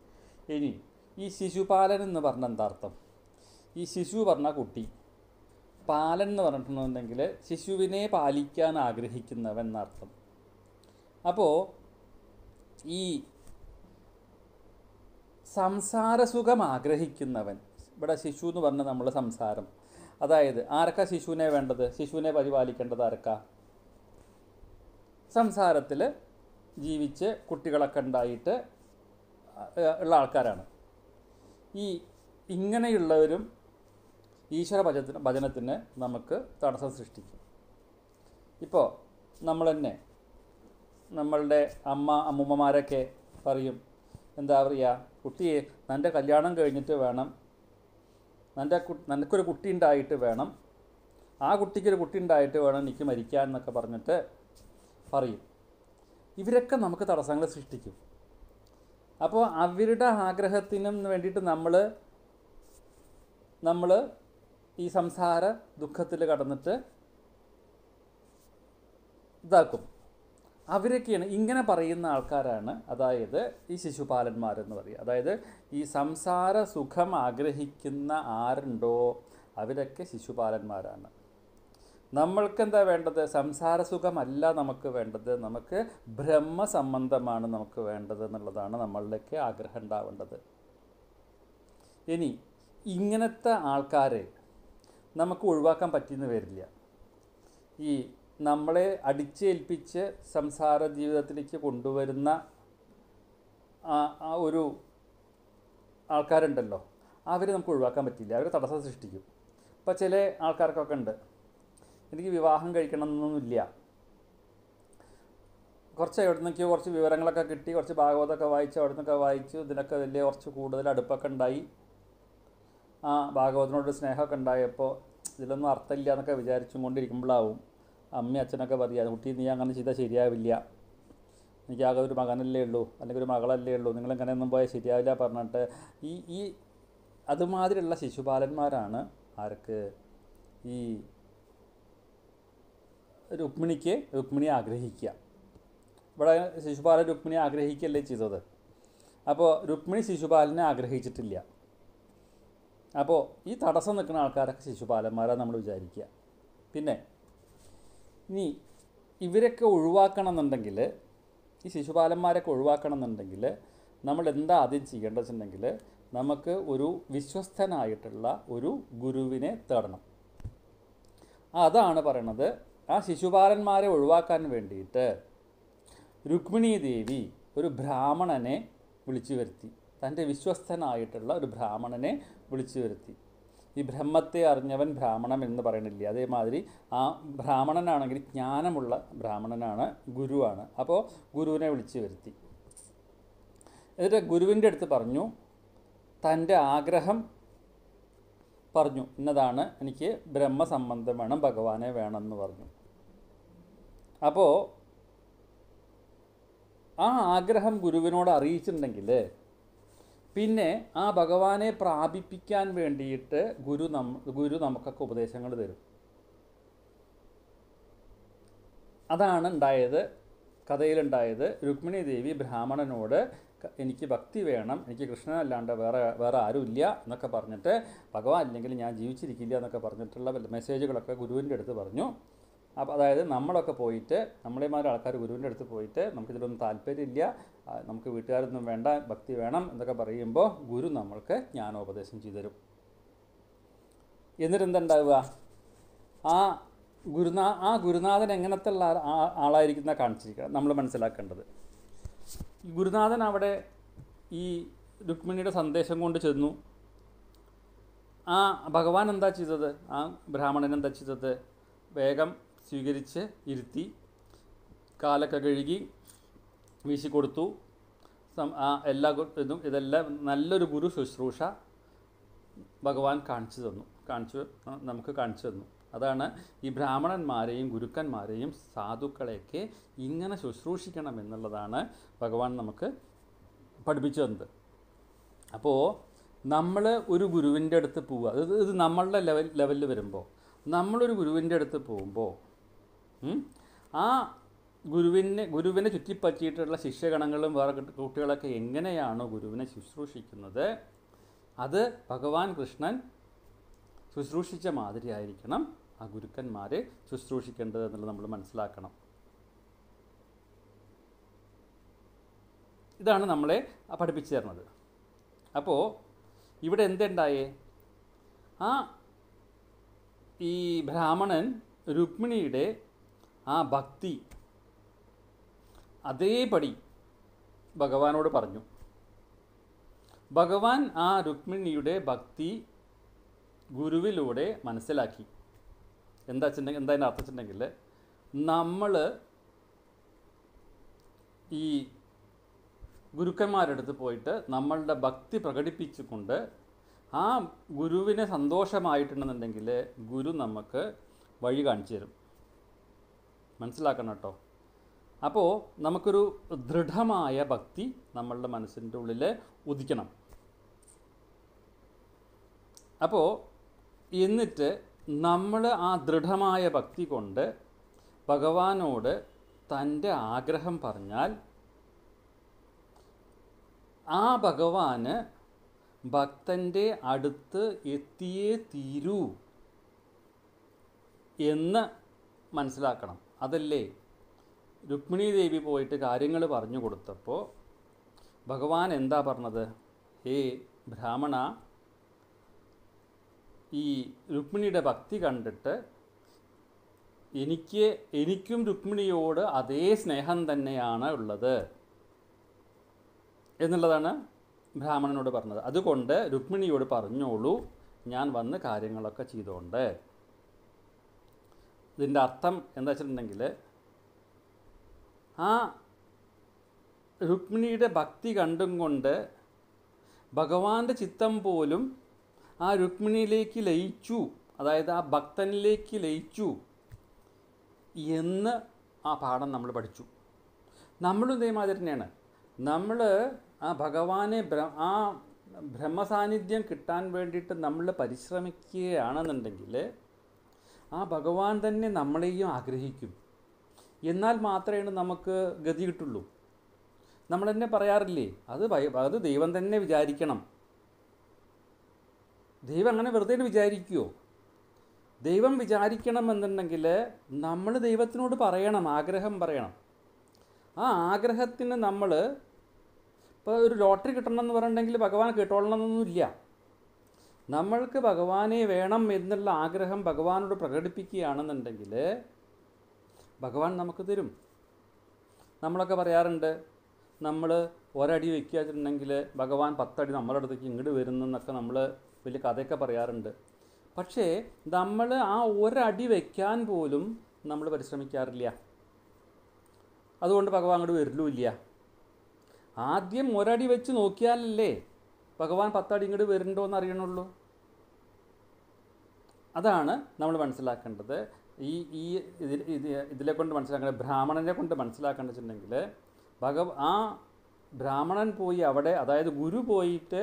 ഇനി ഈ ശിശുപാലൻ എന്ന് പറഞ്ഞ എന്താർത്ഥം ഈ ശിശു പറഞ്ഞ കുട്ടി പാലൻ എന്ന് പറഞ്ഞിട്ടുണ്ടെങ്കിൽ ശിശുവിനെ പാലിക്കാൻ ആഗ്രഹിക്കുന്നവൻ എന്നർത്ഥം അപ്പോൾ ഈ സംസാരസുഖം ആഗ്രഹിക്കുന്നവൻ ഇവിടെ ശിശു എന്ന് പറഞ്ഞാൽ നമ്മൾ സംസാരം അതായത് ആരൊക്കെ ശിശുവിനെ വേണ്ടത് ശിശുവിനെ പരിപാലിക്കേണ്ടത് ആരൊക്കെ സംസാരത്തിൽ ജീവിച്ച് കുട്ടികളൊക്കെ ഉണ്ടായിട്ട് ഉള്ള ആൾക്കാരാണ് ഈ ഇങ്ങനെയുള്ളവരും ഈശ്വര ഭജത്തിന് ഭജനത്തിന് നമുക്ക് തടസ്സം സൃഷ്ടിക്കും ഇപ്പോൾ നമ്മൾ തന്നെ നമ്മളുടെ അമ്മ അമ്മൂമ്മമാരൊക്കെ പറയും എന്താ പറയുക കുട്ടിയെ നിൻ്റെ കല്യാണം കഴിഞ്ഞിട്ട് വേണം നിൻ്റെ നിനക്കൊരു കുട്ടി ഉണ്ടായിട്ട് വേണം ആ കുട്ടിക്കൊരു കുട്ടി ഉണ്ടായിട്ട് വേണം എനിക്ക് മരിക്കാൻ എന്നൊക്കെ പറഞ്ഞിട്ട് പറയും ഇവരൊക്കെ നമുക്ക് തടസ്സങ്ങൾ സൃഷ്ടിക്കും അപ്പോൾ അവരുടെ ആഗ്രഹത്തിനും വേണ്ടിയിട്ട് നമ്മൾ നമ്മൾ ഈ സംസാര ദുഃഖത്തിൽ കടന്നിട്ട് ഇതാക്കും അവരൊക്കെയാണ് ഇങ്ങനെ പറയുന്ന ആൾക്കാരാണ് അതായത് ഈ ശിശുപാലന്മാരെന്ന് പറയുക അതായത് ഈ സംസാര സുഖം ആഗ്രഹിക്കുന്ന ആരുണ്ടോ അവരൊക്കെ ശിശുപാലന്മാരാണ് നമ്മൾക്കെന്താ വേണ്ടത് സംസാരസുഖമല്ല നമുക്ക് വേണ്ടത് നമുക്ക് ബ്രഹ്മ സംബന്ധമാണ് നമുക്ക് വേണ്ടത് എന്നുള്ളതാണ് നമ്മളിലേക്ക് ആഗ്രഹം ഉണ്ടാവേണ്ടത് ഇനി ഇങ്ങനത്തെ ആൾക്കാരെ നമുക്ക് ഒഴിവാക്കാൻ പറ്റിയെന്ന് വരില്ല ഈ നമ്മളെ അടിച്ചേൽപ്പിച്ച് സംസാര ജീവിതത്തിലേക്ക് കൊണ്ടുവരുന്ന ഒരു ആൾക്കാരുണ്ടല്ലോ അവരെ നമുക്ക് ഒഴിവാക്കാൻ പറ്റില്ല അവർ തടസ്സം സൃഷ്ടിക്കും ഇപ്പം ചില ആൾക്കാർക്കൊക്കെ ഉണ്ട് എനിക്ക് വിവാഹം കഴിക്കണമെന്നൊന്നുമില്ല കുറച്ച് എവിടെ നിന്നൊക്കെയോ കുറച്ച് വിവരങ്ങളൊക്കെ കിട്ടി കുറച്ച് ഭാഗവതമൊക്കെ വായിച്ചു അവിടെ നിന്നൊക്കെ വായിച്ചു ഇതിനൊക്കെ വലിയ കുറച്ച് കൂടുതൽ അടുപ്പൊക്കെ ഉണ്ടായി ആ ഭാഗവതനോട് സ്നേഹമൊക്കെ ഉണ്ടായപ്പോൾ ഇതിലൊന്നും അർത്ഥമില്ല എന്നൊക്കെ വിചാരിച്ചും കൊണ്ടിരിക്കുമ്പോഴാവും അമ്മ അച്ഛനൊക്കെ പറയുക കുട്ടി നീ അങ്ങനെ ചെയ്താൽ ശരിയാവില്ല എനിക്കാകെ ഒരു മകനല്ലേ ഉള്ളൂ അല്ലെങ്കിൽ ഒരു മകളല്ലേ ഉള്ളൂ നിങ്ങളിങ്ങനെയൊന്നും പോയാൽ ശരിയാവില്ല പറഞ്ഞിട്ട് ഈ ഈ അതുമാതിരിയുള്ള ശിശുപാലന്മാരാണ് ആർക്ക് ഈ രുക്മിണിക്ക് രുക്മിണിയെ ആഗ്രഹിക്കുക ഇവിടെ ശിശുപാലൻ രുക്മിണിയെ ആഗ്രഹിക്കുകയല്ലേ ചെയ്തത് അപ്പോൾ രുക്മിണി ശിശുപാലനെ ആഗ്രഹിച്ചിട്ടില്ല അപ്പോൾ ഈ തടസ്സം നിൽക്കുന്ന ആൾക്കാരൊക്കെ ശിശുപാലന്മാരാണ് നമ്മൾ വിചാരിക്കുക പിന്നെ ഇനി ഇവരൊക്കെ ഒഴിവാക്കണം എന്നുണ്ടെങ്കിൽ ഈ ശിശുപാലന്മാരൊക്കെ ഒഴിവാക്കണം എന്നുണ്ടെങ്കിൽ നമ്മൾ എന്താ ആദ്യം ചെയ്യേണ്ടതെന്നുണ്ടെങ്കിൽ നമുക്ക് ഒരു വിശ്വസ്തനായിട്ടുള്ള ഒരു ഗുരുവിനെ തേടണം അതാണ് പറയണത് ആ ശിശുപാലന്മാരെ ഒഴിവാക്കാൻ വേണ്ടിയിട്ട് രുക്മിണി ദേവി ഒരു ബ്രാഹ്മണനെ വിളിച്ചു വരുത്തി തൻ്റെ വിശ്വസ്തനായിട്ടുള്ള ഒരു ബ്രാഹ്മണനെ വിളിച്ചു വരുത്തി ഈ ബ്രഹ്മത്തെ അറിഞ്ഞവൻ ബ്രാഹ്മണൻ എന്ന് പറയണില്ലേ അതേമാതിരി ആ ബ്രാഹ്മണനാണെങ്കിൽ ജ്ഞാനമുള്ള ബ്രാഹ്മണനാണ് ഗുരുവാണ് അപ്പോൾ ഗുരുവിനെ വിളിച്ചു വരുത്തി എന്നിട്ട് ഗുരുവിൻ്റെ അടുത്ത് പറഞ്ഞു തൻ്റെ ആഗ്രഹം പറഞ്ഞു ഇന്നതാണ് എനിക്ക് ബ്രഹ്മസംബന്ധം വേണം ഭഗവാനെ വേണമെന്ന് പറഞ്ഞു അപ്പോൾ ആ ആഗ്രഹം ഗുരുവിനോട് അറിയിച്ചിട്ടുണ്ടെങ്കിൽ പിന്നെ ആ ഭഗവാനെ പ്രാപിപ്പിക്കാൻ വേണ്ടിയിട്ട് ഗുരു നം ഗുരു നമുക്കൊക്കെ ഉപദേശങ്ങൾ തരും അതാണ് ഉണ്ടായത് കഥയിലുണ്ടായത് രുക്മിണി ദേവി ബ്രാഹ്മണനോട് എനിക്ക് ഭക്തി വേണം എനിക്ക് കൃഷ്ണനല്ലാണ്ട് വേറെ വേറെ ആരുമില്ല എന്നൊക്കെ പറഞ്ഞിട്ട് ഭഗവാൻ ഇല്ലെങ്കിൽ ഞാൻ ജീവിച്ചിരിക്കില്ല എന്നൊക്കെ പറഞ്ഞിട്ടുള്ള മെസ്സേജുകളൊക്കെ ഗുരുവിൻ്റെ അടുത്ത് പറഞ്ഞു അപ്പോൾ അതായത് നമ്മളൊക്കെ പോയിട്ട് നമ്മളെമാരി ആൾക്കാർ ഗുരുവിൻ്റെ അടുത്ത് പോയിട്ട് നമുക്കിതിലൊന്നും താല്പര്യമില്ല നമുക്ക് വീട്ടുകാരൊന്നും വേണ്ട ഭക്തി വേണം എന്നൊക്കെ പറയുമ്പോൾ ഗുരു നമ്മൾക്ക് ജ്ഞാനോപദേശം ചെയ്തു തരും എന്നിട്ട് എന്തുണ്ടാവുക ആ ഗുരുനാ ആ ഗുരുനാഥൻ എങ്ങനത്തെ ഉള്ള ആളായിരിക്കുന്ന കാണിച്ചിരിക്കണം നമ്മൾ മനസ്സിലാക്കേണ്ടത് ഗുരുനാഥൻ അവിടെ ഈ രുക്മിണിയുടെ സന്ദേശം കൊണ്ട് ചെന്നു ആ ഭഗവാൻ എന്താ ചെയ്തത് ആ ബ്രാഹ്മണൻ എന്താ ചെയ്തത് വേഗം സ്വീകരിച്ച് ഇരുത്തി കാലൊക്കെ കഴുകി വീശി കൊടുത്തു ആ എല്ലാ ഇതും ഇതെല്ലാം നല്ലൊരു ഗുരു ശുശ്രൂഷ ഭഗവാൻ കാണിച്ചു തന്നു കാണിച്ചു നമുക്ക് കാണിച്ചു തന്നു അതാണ് ഈ ബ്രാഹ്മണന്മാരെയും ഗുരുക്കന്മാരെയും സാധുക്കളെയൊക്കെ ഇങ്ങനെ ശുശ്രൂഷിക്കണം എന്നുള്ളതാണ് ഭഗവാൻ നമുക്ക് പഠിപ്പിച്ചു തന്നത് അപ്പോൾ നമ്മൾ ഒരു ഗുരുവിൻ്റെ അടുത്ത് പോവുക ഇത് ഇത് നമ്മളുടെ ലെവൽ ലെവലിൽ വരുമ്പോൾ നമ്മളൊരു ഗുരുവിൻ്റെ അടുത്ത് പോകുമ്പോൾ ആ ഗുരുവിനെ ഗുരുവിനെ ചുറ്റിപ്പറ്റിയിട്ടുള്ള ശിഷ്യഗണങ്ങളും വേറെ കുട്ടികളൊക്കെ എങ്ങനെയാണോ ഗുരുവിനെ ശുശ്രൂഷിക്കുന്നത് അത് ഭഗവാൻ കൃഷ്ണൻ ശുശ്രൂഷിച്ച മാതിരിയായിരിക്കണം ആ ഗുരുക്കന്മാരെ ശുശ്രൂഷിക്കേണ്ടത് എന്നുള്ളത് നമ്മൾ മനസ്സിലാക്കണം ഇതാണ് നമ്മളെ പഠിപ്പിച്ചു തരുന്നത് അപ്പോൾ ഇവിടെ എന്തുണ്ടായേ ആ ഈ ബ്രാഹ്മണൻ രുക്മിണിയുടെ ആ ഭക്തി അതേപടി ഭഗവാനോട് പറഞ്ഞു ഭഗവാൻ ആ രുക്മിണിയുടെ ഭക്തി ഗുരുവിലൂടെ മനസ്സിലാക്കി എന്താ വെച്ചിട്ടുണ്ടെങ്കിൽ എന്താ അതിൻ്റെ അർത്ഥിച്ചിട്ടുണ്ടെങ്കിൽ നമ്മൾ ഈ ഗുരുക്കന്മാരടുത്ത് പോയിട്ട് നമ്മളുടെ ഭക്തി പ്രകടിപ്പിച്ചുകൊണ്ട് ആ ഗുരുവിനെ സന്തോഷമായിട്ടുണ്ടെന്നുണ്ടെങ്കിൽ ഗുരു നമുക്ക് വഴി കാണിച്ചു തരും മനസ്സിലാക്കണം കേട്ടോ അപ്പോൾ നമുക്കൊരു ദൃഢമായ ഭക്തി നമ്മളുടെ മനസ്സിൻ്റെ ഉള്ളിൽ ഉദിക്കണം അപ്പോൾ എന്നിട്ട് നമ്മൾ ആ ദൃഢമായ ഭക്തി കൊണ്ട് ഭഗവാനോട് തൻ്റെ ആഗ്രഹം പറഞ്ഞാൽ ആ ഭഗവാന് ഭക്തൻ്റെ അടുത്ത് എത്തിയേ തീരൂ എന്ന് മനസ്സിലാക്കണം അതല്ലേ രുക്മിണി ദേവി പോയിട്ട് കാര്യങ്ങൾ പറഞ്ഞു കൊടുത്തപ്പോൾ ഭഗവാൻ എന്താ പറഞ്ഞത് ഹേ ബ്രാഹ്മണ ഈ രുക്മിണിയുടെ ഭക്തി കണ്ടിട്ട് എനിക്ക് എനിക്കും രുക്മിണിയോട് അതേ സ്നേഹം തന്നെയാണ് ഉള്ളത് എന്നുള്ളതാണ് ബ്രാഹ്മണനോട് പറഞ്ഞത് അതുകൊണ്ട് രുക്മിണിയോട് പറഞ്ഞോളൂ ഞാൻ വന്ന് കാര്യങ്ങളൊക്കെ ചെയ്തുകൊണ്ട് ഇതിൻ്റെ അർത്ഥം എന്താ വെച്ചിട്ടുണ്ടെങ്കിൽ ആ രുക്മിണിയുടെ ഭക്തി കണ്ടും കൊണ്ട് ഭഗവാന്റെ ചിത്തം പോലും ആ രുക്മിണിയിലേക്ക് ലയിച്ചു അതായത് ആ ഭക്തനിലേക്ക് ലയിച്ചു എന്ന് ആ പാഠം നമ്മൾ പഠിച്ചു നമ്മളും ഇതേമാതിരി തന്നെയാണ് നമ്മൾ ആ ഭഗവാനെ ബ്ര ആ ബ്രഹ്മസാന്നിധ്യം കിട്ടാൻ വേണ്ടിയിട്ട് നമ്മൾ പരിശ്രമിക്കുകയാണെന്നുണ്ടെങ്കിൽ ആ ഭഗവാൻ തന്നെ നമ്മളെയും ആഗ്രഹിക്കും എന്നാൽ മാത്രമേ നമുക്ക് ഗതി കിട്ടുള്ളൂ നമ്മൾ തന്നെ പറയാറില്ലേ അത് അത് ദൈവം തന്നെ വിചാരിക്കണം ദൈവം അങ്ങനെ വെറുതെ വിചാരിക്കുമോ ദൈവം എന്നുണ്ടെങ്കിൽ നമ്മൾ ദൈവത്തിനോട് പറയണം ആഗ്രഹം പറയണം ആ ആഗ്രഹത്തിന് നമ്മൾ ഇപ്പോൾ ഒരു ലോട്ടറി കിട്ടണം എന്ന് പറഞ്ഞിട്ടുണ്ടെങ്കിൽ ഭഗവാൻ കേട്ടോളണമെന്നൊന്നുമില്ല നമ്മൾക്ക് ഭഗവാനെ വേണം എന്നുള്ള ആഗ്രഹം ഭഗവാനോട് പ്രകടിപ്പിക്കുകയാണെന്നുണ്ടെങ്കിൽ ഭഗവാൻ നമുക്ക് തരും നമ്മളൊക്കെ പറയാറുണ്ട് നമ്മൾ ഒരടി വയ്ക്കാച്ചിട്ടുണ്ടെങ്കിൽ ഭഗവാൻ പത്തടി നമ്മുടെ അടുത്തേക്ക് ഇങ്ങോട്ട് വരുന്നെന്നൊക്കെ നമ്മൾ വലിയ കഥയൊക്കെ പറയാറുണ്ട് പക്ഷേ നമ്മൾ ആ ഒരടി വയ്ക്കാൻ പോലും നമ്മൾ പരിശ്രമിക്കാറില്ല അതുകൊണ്ട് ഭഗവാൻ അങ്ങോട്ട് വരലുമില്ല ആദ്യം ഒരടി വെച്ച് നോക്കിയാലല്ലേ ഭഗവാൻ പത്തടി ഇങ്ങോട്ട് വരുന്നുണ്ടോ എന്ന് അറിയണുള്ളൂ അതാണ് നമ്മൾ മനസ്സിലാക്കേണ്ടത് ഈ ഈ ഇതിൽ ഇതിലെ കൊണ്ട് മനസ്സിലാക്കേണ്ട ബ്രാഹ്മണനെ കൊണ്ട് മനസ്സിലാക്കേണ്ട വെച്ചിട്ടുണ്ടെങ്കിൽ ഭഗവ ആ ബ്രാഹ്മണൻ പോയി അവിടെ അതായത് ഗുരു പോയിട്ട്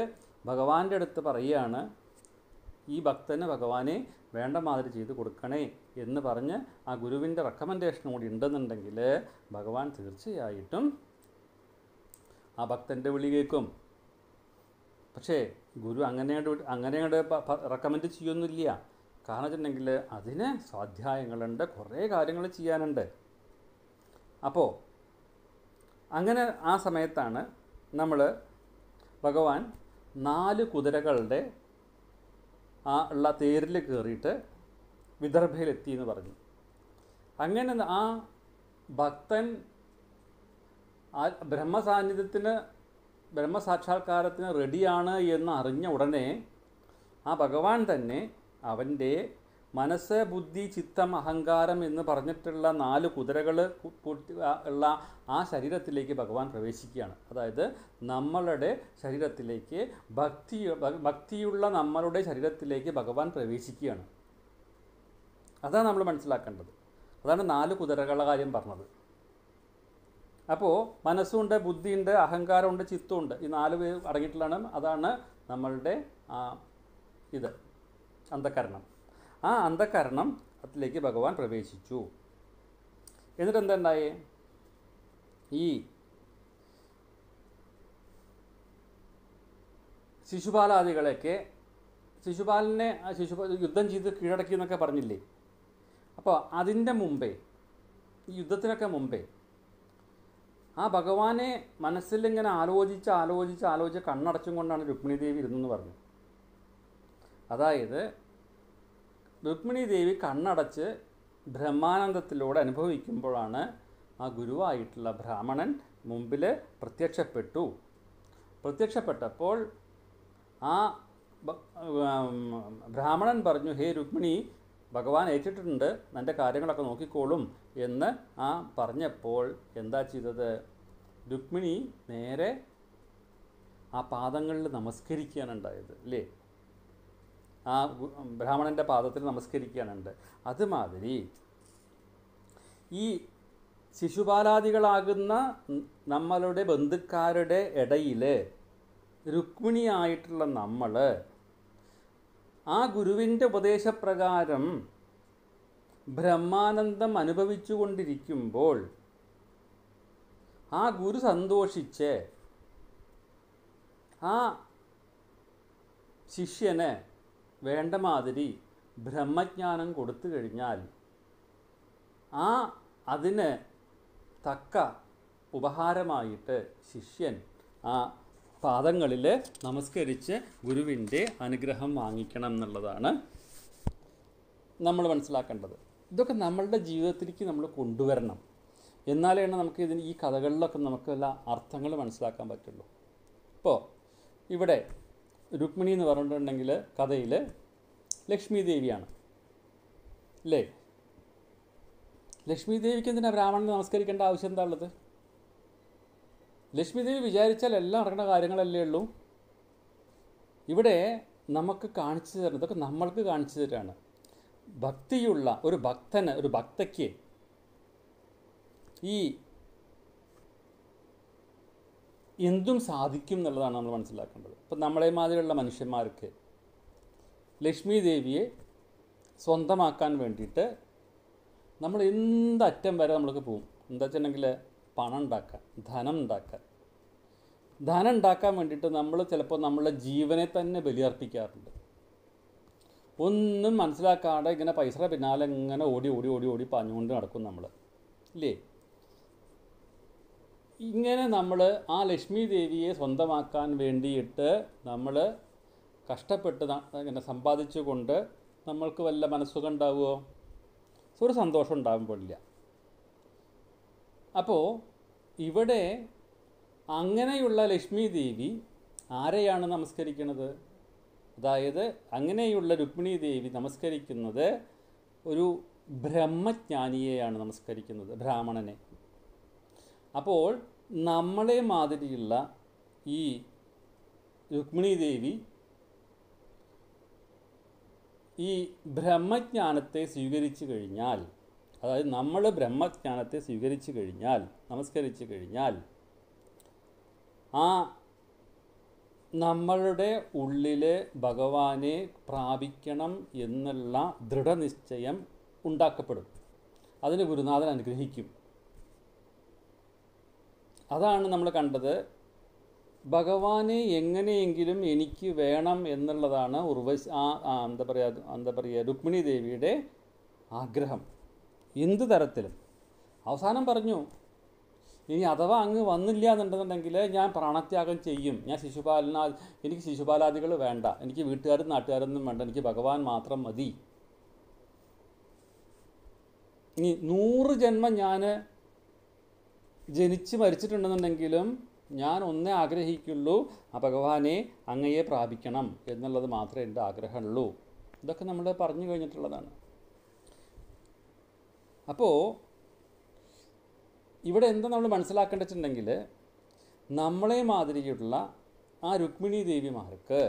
ഭഗവാന്റെ അടുത്ത് പറയുകയാണ് ഈ ഭക്തന് ഭഗവാനെ വേണ്ട മാതിരി ചെയ്ത് കൊടുക്കണേ എന്ന് പറഞ്ഞ് ആ ഗുരുവിൻ്റെ റെക്കമെൻഡേഷൻ കൂടി ഉണ്ടെന്നുണ്ടെങ്കിൽ ഭഗവാൻ തീർച്ചയായിട്ടും ആ ഭക്തൻ്റെ വിളി കേൾക്കും പക്ഷേ ഗുരു അങ്ങനെയുടെ അങ്ങനെയുടെ റെക്കമെൻഡ് ചെയ്യൊന്നുമില്ല കാരണം വെച്ചിട്ടുണ്ടെങ്കിൽ അതിന് സ്വാധ്യായങ്ങളുണ്ട് കുറേ കാര്യങ്ങൾ ചെയ്യാനുണ്ട് അപ്പോൾ അങ്ങനെ ആ സമയത്താണ് നമ്മൾ ഭഗവാൻ നാല് കുതിരകളുടെ ആ ഉള്ള തേരിൽ കയറിയിട്ട് വിദർഭയിലെത്തി എന്ന് പറഞ്ഞു അങ്ങനെ ആ ഭക്തൻ ആ ബ്രഹ്മസാന്നിധ്യത്തിന് ബ്രഹ്മസാക്ഷാത്കാരത്തിന് റെഡിയാണ് എന്ന് അറിഞ്ഞ ഉടനെ ആ ഭഗവാൻ തന്നെ അവൻ്റെ മനസ്സ് ബുദ്ധി ചിത്തം അഹങ്കാരം എന്ന് പറഞ്ഞിട്ടുള്ള നാല് കുതിരകൾ ഉള്ള ആ ശരീരത്തിലേക്ക് ഭഗവാൻ പ്രവേശിക്കുകയാണ് അതായത് നമ്മളുടെ ശരീരത്തിലേക്ക് ഭക്തി ഭക്തിയുള്ള നമ്മളുടെ ശരീരത്തിലേക്ക് ഭഗവാൻ പ്രവേശിക്കുകയാണ് അതാണ് നമ്മൾ മനസ്സിലാക്കേണ്ടത് അതാണ് നാല് കുതിരകളുടെ കാര്യം പറഞ്ഞത് അപ്പോൾ മനസ്സുണ്ട് ബുദ്ധിയുണ്ട് അഹങ്കാരമുണ്ട് ചിത്തമുണ്ട് ഈ നാല് അടങ്ങിയിട്ടുള്ളതാണ് അതാണ് നമ്മളുടെ ഇത് അന്ധകരണം ആ അന്ധകരണം അതിലേക്ക് ഭഗവാൻ പ്രവേശിച്ചു എന്നിട്ട് എന്തുണ്ടായേ ഈ ശിശുപാലാദികളെയൊക്കെ ശിശുപാലിനെ ശിശു യുദ്ധം ചെയ്ത് കീഴടക്കി എന്നൊക്കെ പറഞ്ഞില്ലേ അപ്പോൾ അതിൻ്റെ മുമ്പേ ഈ യുദ്ധത്തിനൊക്കെ മുമ്പേ ആ ഭഗവാനെ മനസ്സിലിങ്ങനെ ആലോചിച്ച് ആലോചിച്ച് ആലോചിച്ച് കണ്ണടച്ചും കൊണ്ടാണ് രുക്മിണി ദേവി ഇരുന്നെന്ന് പറഞ്ഞു അതായത് രുക്മിണി ദേവി കണ്ണടച്ച് ബ്രഹ്മാനന്ദത്തിലൂടെ അനുഭവിക്കുമ്പോഴാണ് ആ ഗുരുവായിട്ടുള്ള ബ്രാഹ്മണൻ മുമ്പിൽ പ്രത്യക്ഷപ്പെട്ടു പ്രത്യക്ഷപ്പെട്ടപ്പോൾ ആ ബ്രാഹ്മണൻ പറഞ്ഞു ഹേ രുക്മിണി ഭഗവാൻ ഏറ്റിട്ടുണ്ട് നിൻ്റെ കാര്യങ്ങളൊക്കെ നോക്കിക്കോളും എന്ന് ആ പറഞ്ഞപ്പോൾ എന്താ ചെയ്തത് രുക്മിണി നേരെ ആ പാദങ്ങളിൽ ഉണ്ടായത് അല്ലേ ആ ബ്രാഹ്മണൻ്റെ പാദത്തിൽ നമസ്കരിക്കാനുണ്ട് അതുമാതിരി ഈ ശിശുപാലാദികളാകുന്ന നമ്മളുടെ ബന്ധുക്കാരുടെ ഇടയിൽ രുക്മിണിയായിട്ടുള്ള നമ്മൾ ആ ഗുരുവിൻ്റെ ഉപദേശപ്രകാരം ബ്രഹ്മാനന്ദം അനുഭവിച്ചു കൊണ്ടിരിക്കുമ്പോൾ ആ ഗുരു സന്തോഷിച്ച് ആ ശിഷ്യനെ വേണ്ട മാതിരി ബ്രഹ്മജ്ഞാനം കൊടുത്തു കഴിഞ്ഞാൽ ആ അതിന് തക്ക ഉപഹാരമായിട്ട് ശിഷ്യൻ ആ പാദങ്ങളിൽ നമസ്കരിച്ച് ഗുരുവിൻ്റെ അനുഗ്രഹം വാങ്ങിക്കണം എന്നുള്ളതാണ് നമ്മൾ മനസ്സിലാക്കേണ്ടത് ഇതൊക്കെ നമ്മളുടെ ജീവിതത്തിലേക്ക് നമ്മൾ കൊണ്ടുവരണം എന്നാലാണ് നമുക്ക് ഇതിന് ഈ കഥകളിലൊക്കെ നമുക്ക് എല്ലാ അർത്ഥങ്ങൾ മനസ്സിലാക്കാൻ പറ്റുള്ളൂ ഇപ്പോൾ ഇവിടെ രുക്മിണി എന്ന് പറഞ്ഞിട്ടുണ്ടെങ്കിൽ കഥയിൽ ലക്ഷ്മി ദേവിയാണ് അല്ലേ ലക്ഷ്മി ദേവിക്ക് എന്തിനാ ബ്രാഹ്മണനെ നമസ്കരിക്കേണ്ട ആവശ്യം എന്താ ഉള്ളത് ലക്ഷ്മി ദേവി വിചാരിച്ചാൽ എല്ലാം നടക്കുന്ന കാര്യങ്ങളല്ലേ ഉള്ളൂ ഇവിടെ നമുക്ക് കാണിച്ചു തരുന്നത് ഇതൊക്കെ നമ്മൾക്ക് കാണിച്ചു തരാണ് ഭക്തിയുള്ള ഒരു ഭക്തന് ഒരു ഭക്തയ്ക്ക് ഈ എന്തും സാധിക്കും എന്നുള്ളതാണ് നമ്മൾ മനസ്സിലാക്കേണ്ടത് അപ്പം നമ്മളെ മാതിരിയുള്ള മനുഷ്യന്മാർക്ക് ലക്ഷ്മി ദേവിയെ സ്വന്തമാക്കാൻ വേണ്ടിയിട്ട് നമ്മൾ എന്തറ്റം വരെ നമ്മൾക്ക് പോകും എന്താ വെച്ചിട്ടുണ്ടെങ്കിൽ പണം ഉണ്ടാക്കാൻ ധനം ഉണ്ടാക്കാൻ ധനം ഉണ്ടാക്കാൻ വേണ്ടിയിട്ട് നമ്മൾ ചിലപ്പോൾ നമ്മളുടെ ജീവനെ തന്നെ ബലിയർപ്പിക്കാറുണ്ട് ഒന്നും മനസ്സിലാക്കാതെ ഇങ്ങനെ പൈസയുടെ പിന്നാലെ ഇങ്ങനെ ഓടി ഓടി ഓടി ഓടി പാഞ്ഞുകൊണ്ട് നടക്കും നമ്മൾ ഇല്ലേ ഇങ്ങനെ നമ്മൾ ആ ലക്ഷ്മി ദേവിയെ സ്വന്തമാക്കാൻ വേണ്ടിയിട്ട് നമ്മൾ കഷ്ടപ്പെട്ട് ഇങ്ങനെ സമ്പാദിച്ചുകൊണ്ട് നമ്മൾക്ക് വല്ല മനസ്സുഖം ഉണ്ടാവുമോ ഒരു സന്തോഷം ഉണ്ടാകുമ്പോഴില്ല അപ്പോൾ ഇവിടെ അങ്ങനെയുള്ള ലക്ഷ്മി ദേവി ആരെയാണ് നമസ്കരിക്കുന്നത് അതായത് അങ്ങനെയുള്ള രുക്മിണി ദേവി നമസ്കരിക്കുന്നത് ഒരു ബ്രഹ്മജ്ഞാനിയെയാണ് നമസ്കരിക്കുന്നത് ബ്രാഹ്മണനെ അപ്പോൾ നമ്മളെ മാതിരിയുള്ള ഈ രുക്മിണി ദേവി ഈ ബ്രഹ്മജ്ഞാനത്തെ സ്വീകരിച്ചു കഴിഞ്ഞാൽ അതായത് നമ്മൾ ബ്രഹ്മജ്ഞാനത്തെ സ്വീകരിച്ചു കഴിഞ്ഞാൽ നമസ്കരിച്ചു കഴിഞ്ഞാൽ ആ നമ്മളുടെ ഉള്ളിലെ ഭഗവാനെ പ്രാപിക്കണം എന്നുള്ള ദൃഢനിശ്ചയം ഉണ്ടാക്കപ്പെടും അതിന് ഗുരുനാഥൻ അനുഗ്രഹിക്കും അതാണ് നമ്മൾ കണ്ടത് ഭഗവാനെ എങ്ങനെയെങ്കിലും എനിക്ക് വേണം എന്നുള്ളതാണ് ഉർവശി ആ എന്താ പറയുക എന്താ പറയുക രുക്മിണി ദേവിയുടെ ആഗ്രഹം എന്ത് തരത്തിലും അവസാനം പറഞ്ഞു ഇനി അഥവാ അങ്ങ് വന്നില്ല എന്നുണ്ടെന്നുണ്ടെങ്കിൽ ഞാൻ പ്രാണത്യാഗം ചെയ്യും ഞാൻ ശിശുപാലന എനിക്ക് ശിശുപാലാദികൾ വേണ്ട എനിക്ക് വീട്ടുകാരും നാട്ടുകാരൊന്നും വേണ്ട എനിക്ക് ഭഗവാൻ മാത്രം മതി ഇനി നൂറ് ജന്മം ഞാൻ ജനിച്ച് മരിച്ചിട്ടുണ്ടെന്നുണ്ടെങ്കിലും ഞാൻ ഒന്നേ ആഗ്രഹിക്കുള്ളൂ ആ ഭഗവാനെ അങ്ങയെ പ്രാപിക്കണം എന്നുള്ളത് മാത്രമേ എൻ്റെ ആഗ്രഹമുള്ളൂ ഇതൊക്കെ നമ്മൾ പറഞ്ഞു കഴിഞ്ഞിട്ടുള്ളതാണ് അപ്പോൾ ഇവിടെ എന്താ നമ്മൾ മനസ്സിലാക്കേണ്ടിട്ടുണ്ടെങ്കിൽ നമ്മളെ മാതിരിയുള്ള ആ രുക്മിണി ദേവിമാർക്ക്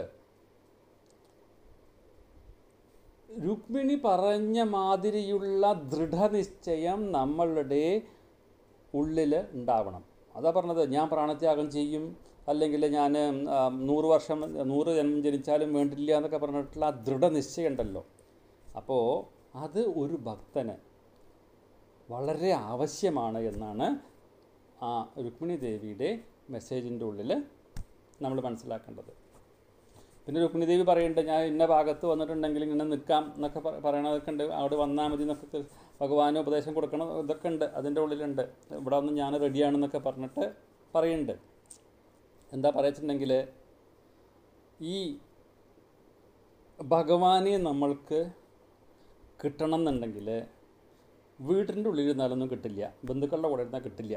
രുക്മിണി പറഞ്ഞ മാതിരിയുള്ള ദൃഢനിശ്ചയം നമ്മളുടെ ഉള്ളിൽ ഉണ്ടാവണം അതാ പറഞ്ഞത് ഞാൻ പ്രാണത്യാഗം ചെയ്യും അല്ലെങ്കിൽ ഞാൻ നൂറ് വർഷം നൂറ് ജന്മം ജനിച്ചാലും വേണ്ടില്ല എന്നൊക്കെ പറഞ്ഞിട്ടുള്ള ആ ദൃഢനിശ്ചയം ഉണ്ടല്ലോ അപ്പോൾ അത് ഒരു ഭക്തന് വളരെ ആവശ്യമാണ് എന്നാണ് ആ രുക്മിണി ദേവിയുടെ മെസ്സേജിൻ്റെ ഉള്ളിൽ നമ്മൾ മനസ്സിലാക്കേണ്ടത് പിന്നെ രുക്മിണിദേവി പറയുന്നുണ്ട് ഞാൻ ഇന്ന ഭാഗത്ത് വന്നിട്ടുണ്ടെങ്കിൽ ഇങ്ങനെ നിൽക്കാം എന്നൊക്കെ പറയണതൊക്കെ ഉണ്ട് അവിടെ വന്നാൽ മതി എന്നൊക്കെ ഭഗവാന് ഉപദേശം കൊടുക്കണം ഇതൊക്കെ ഉണ്ട് അതിൻ്റെ ഉള്ളിലുണ്ട് ഇവിടെ വന്ന് ഞാൻ റെഡിയാണെന്നൊക്കെ പറഞ്ഞിട്ട് പറയുന്നുണ്ട് എന്താ പറയുന്നുണ്ടെങ്കിൽ ഈ ഭഗവാനെ നമ്മൾക്ക് കിട്ടണം എന്നുണ്ടെങ്കിൽ വീട്ടിൻ്റെ ഉള്ളിൽ ഇരുന്നാലൊന്നും കിട്ടില്ല ബന്ധുക്കളുടെ കൂടെ ഇരുന്നാൽ കിട്ടില്ല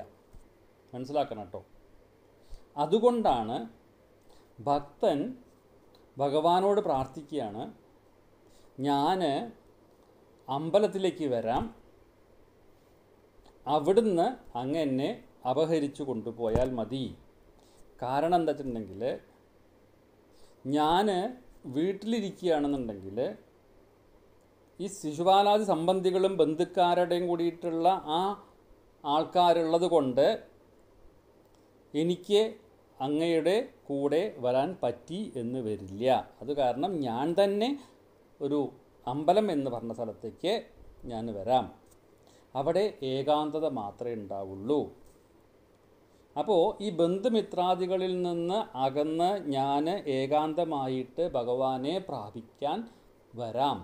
മനസ്സിലാക്കണം കേട്ടോ അതുകൊണ്ടാണ് ഭക്തൻ ഭഗവാനോട് പ്രാർത്ഥിക്കുകയാണ് ഞാൻ അമ്പലത്തിലേക്ക് വരാം അവിടുന്ന് അങ്ങ് എന്നെ അപഹരിച്ചു കൊണ്ടുപോയാൽ മതി കാരണം എന്താ വെച്ചിട്ടുണ്ടെങ്കിൽ ഞാൻ വീട്ടിലിരിക്കുകയാണെന്നുണ്ടെങ്കിൽ ഈ ശിശുപാലാദി സംബന്ധികളും ബന്ധുക്കാരുടെയും കൂടിയിട്ടുള്ള ആ ആൾക്കാരുള്ളത് കൊണ്ട് എനിക്ക് അങ്ങയുടെ കൂടെ വരാൻ പറ്റി എന്ന് വരില്ല അത് കാരണം ഞാൻ തന്നെ ഒരു അമ്പലം എന്ന് പറഞ്ഞ സ്ഥലത്തേക്ക് ഞാൻ വരാം അവിടെ ഏകാന്തത മാത്രമേ ഉണ്ടാവുള്ളൂ അപ്പോൾ ഈ ബന്ധുമിത്രാദികളിൽ നിന്ന് അകന്ന് ഞാൻ ഏകാന്തമായിട്ട് ഭഗവാനെ പ്രാപിക്കാൻ വരാം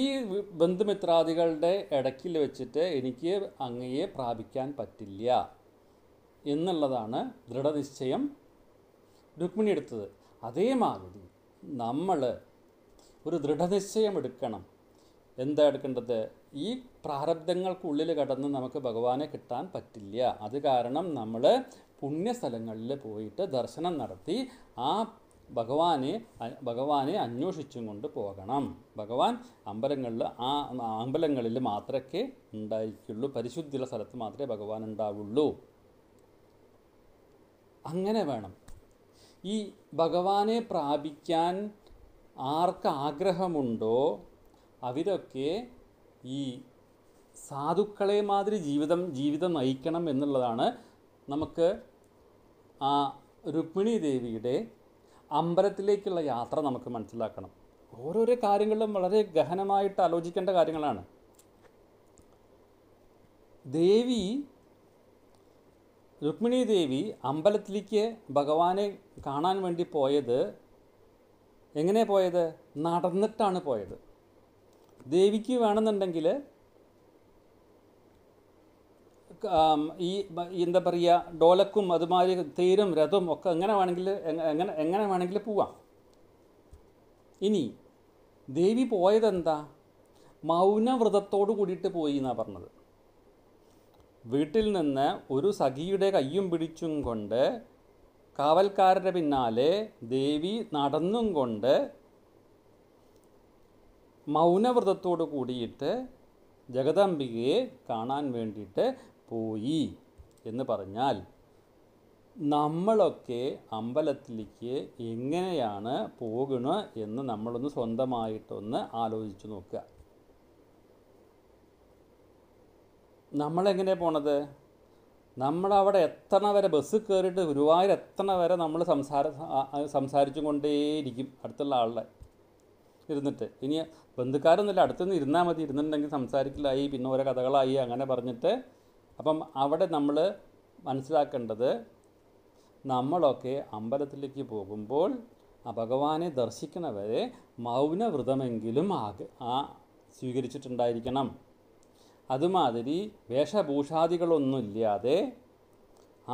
ഈ ബന്ധുമിത്രാദികളുടെ ഇടയ്ക്കിൽ വെച്ചിട്ട് എനിക്ക് അങ്ങയെ പ്രാപിക്കാൻ പറ്റില്ല എന്നുള്ളതാണ് ദൃഢനിശ്ചയം രുക്മിണി എടുത്തത് അതേമാതിരി നമ്മൾ ഒരു ദൃഢനിശ്ചയം എടുക്കണം എന്താ എടുക്കേണ്ടത് ഈ പ്രാരബ്ധങ്ങൾക്കുള്ളിൽ കടന്ന് നമുക്ക് ഭഗവാനെ കിട്ടാൻ പറ്റില്ല അത് കാരണം നമ്മൾ പുണ്യസ്ഥലങ്ങളിൽ പോയിട്ട് ദർശനം നടത്തി ആ ഭഗവാനെ ഭഗവാനെ അന്വേഷിച്ചും കൊണ്ട് പോകണം ഭഗവാൻ അമ്പലങ്ങളിൽ ആ അമ്പലങ്ങളിൽ മാത്രമേ ഉണ്ടായിരിക്കുള്ളൂ പരിശുദ്ധിയുള്ള സ്ഥലത്ത് മാത്രമേ ഭഗവാൻ ഉണ്ടാവുള്ളൂ അങ്ങനെ വേണം ഈ ഭഗവാനെ പ്രാപിക്കാൻ ആർക്ക് ആഗ്രഹമുണ്ടോ അവരൊക്കെ ഈ സാധുക്കളെ മാതിരി ജീവിതം ജീവിതം നയിക്കണം എന്നുള്ളതാണ് നമുക്ക് ആ രുക്മിണി ദേവിയുടെ അമ്പലത്തിലേക്കുള്ള യാത്ര നമുക്ക് മനസ്സിലാക്കണം ഓരോരോ കാര്യങ്ങളിലും വളരെ ഗഹനമായിട്ട് ആലോചിക്കേണ്ട കാര്യങ്ങളാണ് ദേവി രുക്മിണി ദേവി അമ്പലത്തിലേക്ക് ഭഗവാനെ കാണാൻ വേണ്ടി പോയത് എങ്ങനെ പോയത് നടന്നിട്ടാണ് പോയത് ദേവിക്ക് വേണമെന്നുണ്ടെങ്കിൽ ഈ എന്താ പറയുക ഡോലക്കും അതുമാതിരി തേരും രഥം ഒക്കെ എങ്ങനെ വേണമെങ്കിൽ എങ്ങനെ എങ്ങനെ വേണമെങ്കിൽ പോവാം ഇനി ദേവി പോയതെന്താ മൗനവ്രതത്തോടു കൂടിയിട്ട് പോയി എന്നാണ് പറഞ്ഞത് വീട്ടിൽ നിന്ന് ഒരു സഖിയുടെ കയ്യും പിടിച്ചും കൊണ്ട് കാവൽക്കാരുടെ പിന്നാലെ ദേവി നടന്നും കൊണ്ട് മൗനവ്രതത്തോട് കൂടിയിട്ട് ജഗദംബികയെ കാണാൻ വേണ്ടിയിട്ട് പോയി എന്ന് പറഞ്ഞാൽ നമ്മളൊക്കെ അമ്പലത്തിലേക്ക് എങ്ങനെയാണ് പോകണ എന്ന് നമ്മളൊന്ന് സ്വന്തമായിട്ടൊന്ന് ആലോചിച്ച് നോക്കുക നമ്മളെങ്ങനെയാണ് പോണത് നമ്മളവിടെ എത്തണ വരെ ബസ് കയറിയിട്ട് ഗുരുവായൂർ എത്തണ വരെ നമ്മൾ സംസാര സംസാരിച്ചും കൊണ്ടേയിരിക്കും അടുത്തുള്ള ആളുടെ ഇരുന്നിട്ട് ഇനി ബന്ധുക്കാരൊന്നുമില്ല അടുത്തുനിന്ന് ഇരുന്നാൽ മതി ഇരുന്നിട്ടുണ്ടെങ്കിൽ സംസാരിക്കലായി പിന്നെ ഓരോ കഥകളായി അങ്ങനെ പറഞ്ഞിട്ട് അപ്പം അവിടെ നമ്മൾ മനസ്സിലാക്കേണ്ടത് നമ്മളൊക്കെ അമ്പലത്തിലേക്ക് പോകുമ്പോൾ ആ ഭഗവാനെ ദർശിക്കണവരെ മൗനവ്രതമെങ്കിലും ആ സ്വീകരിച്ചിട്ടുണ്ടായിരിക്കണം അതുമാതിരി വേഷഭൂഷാദികളൊന്നുമില്ലാതെ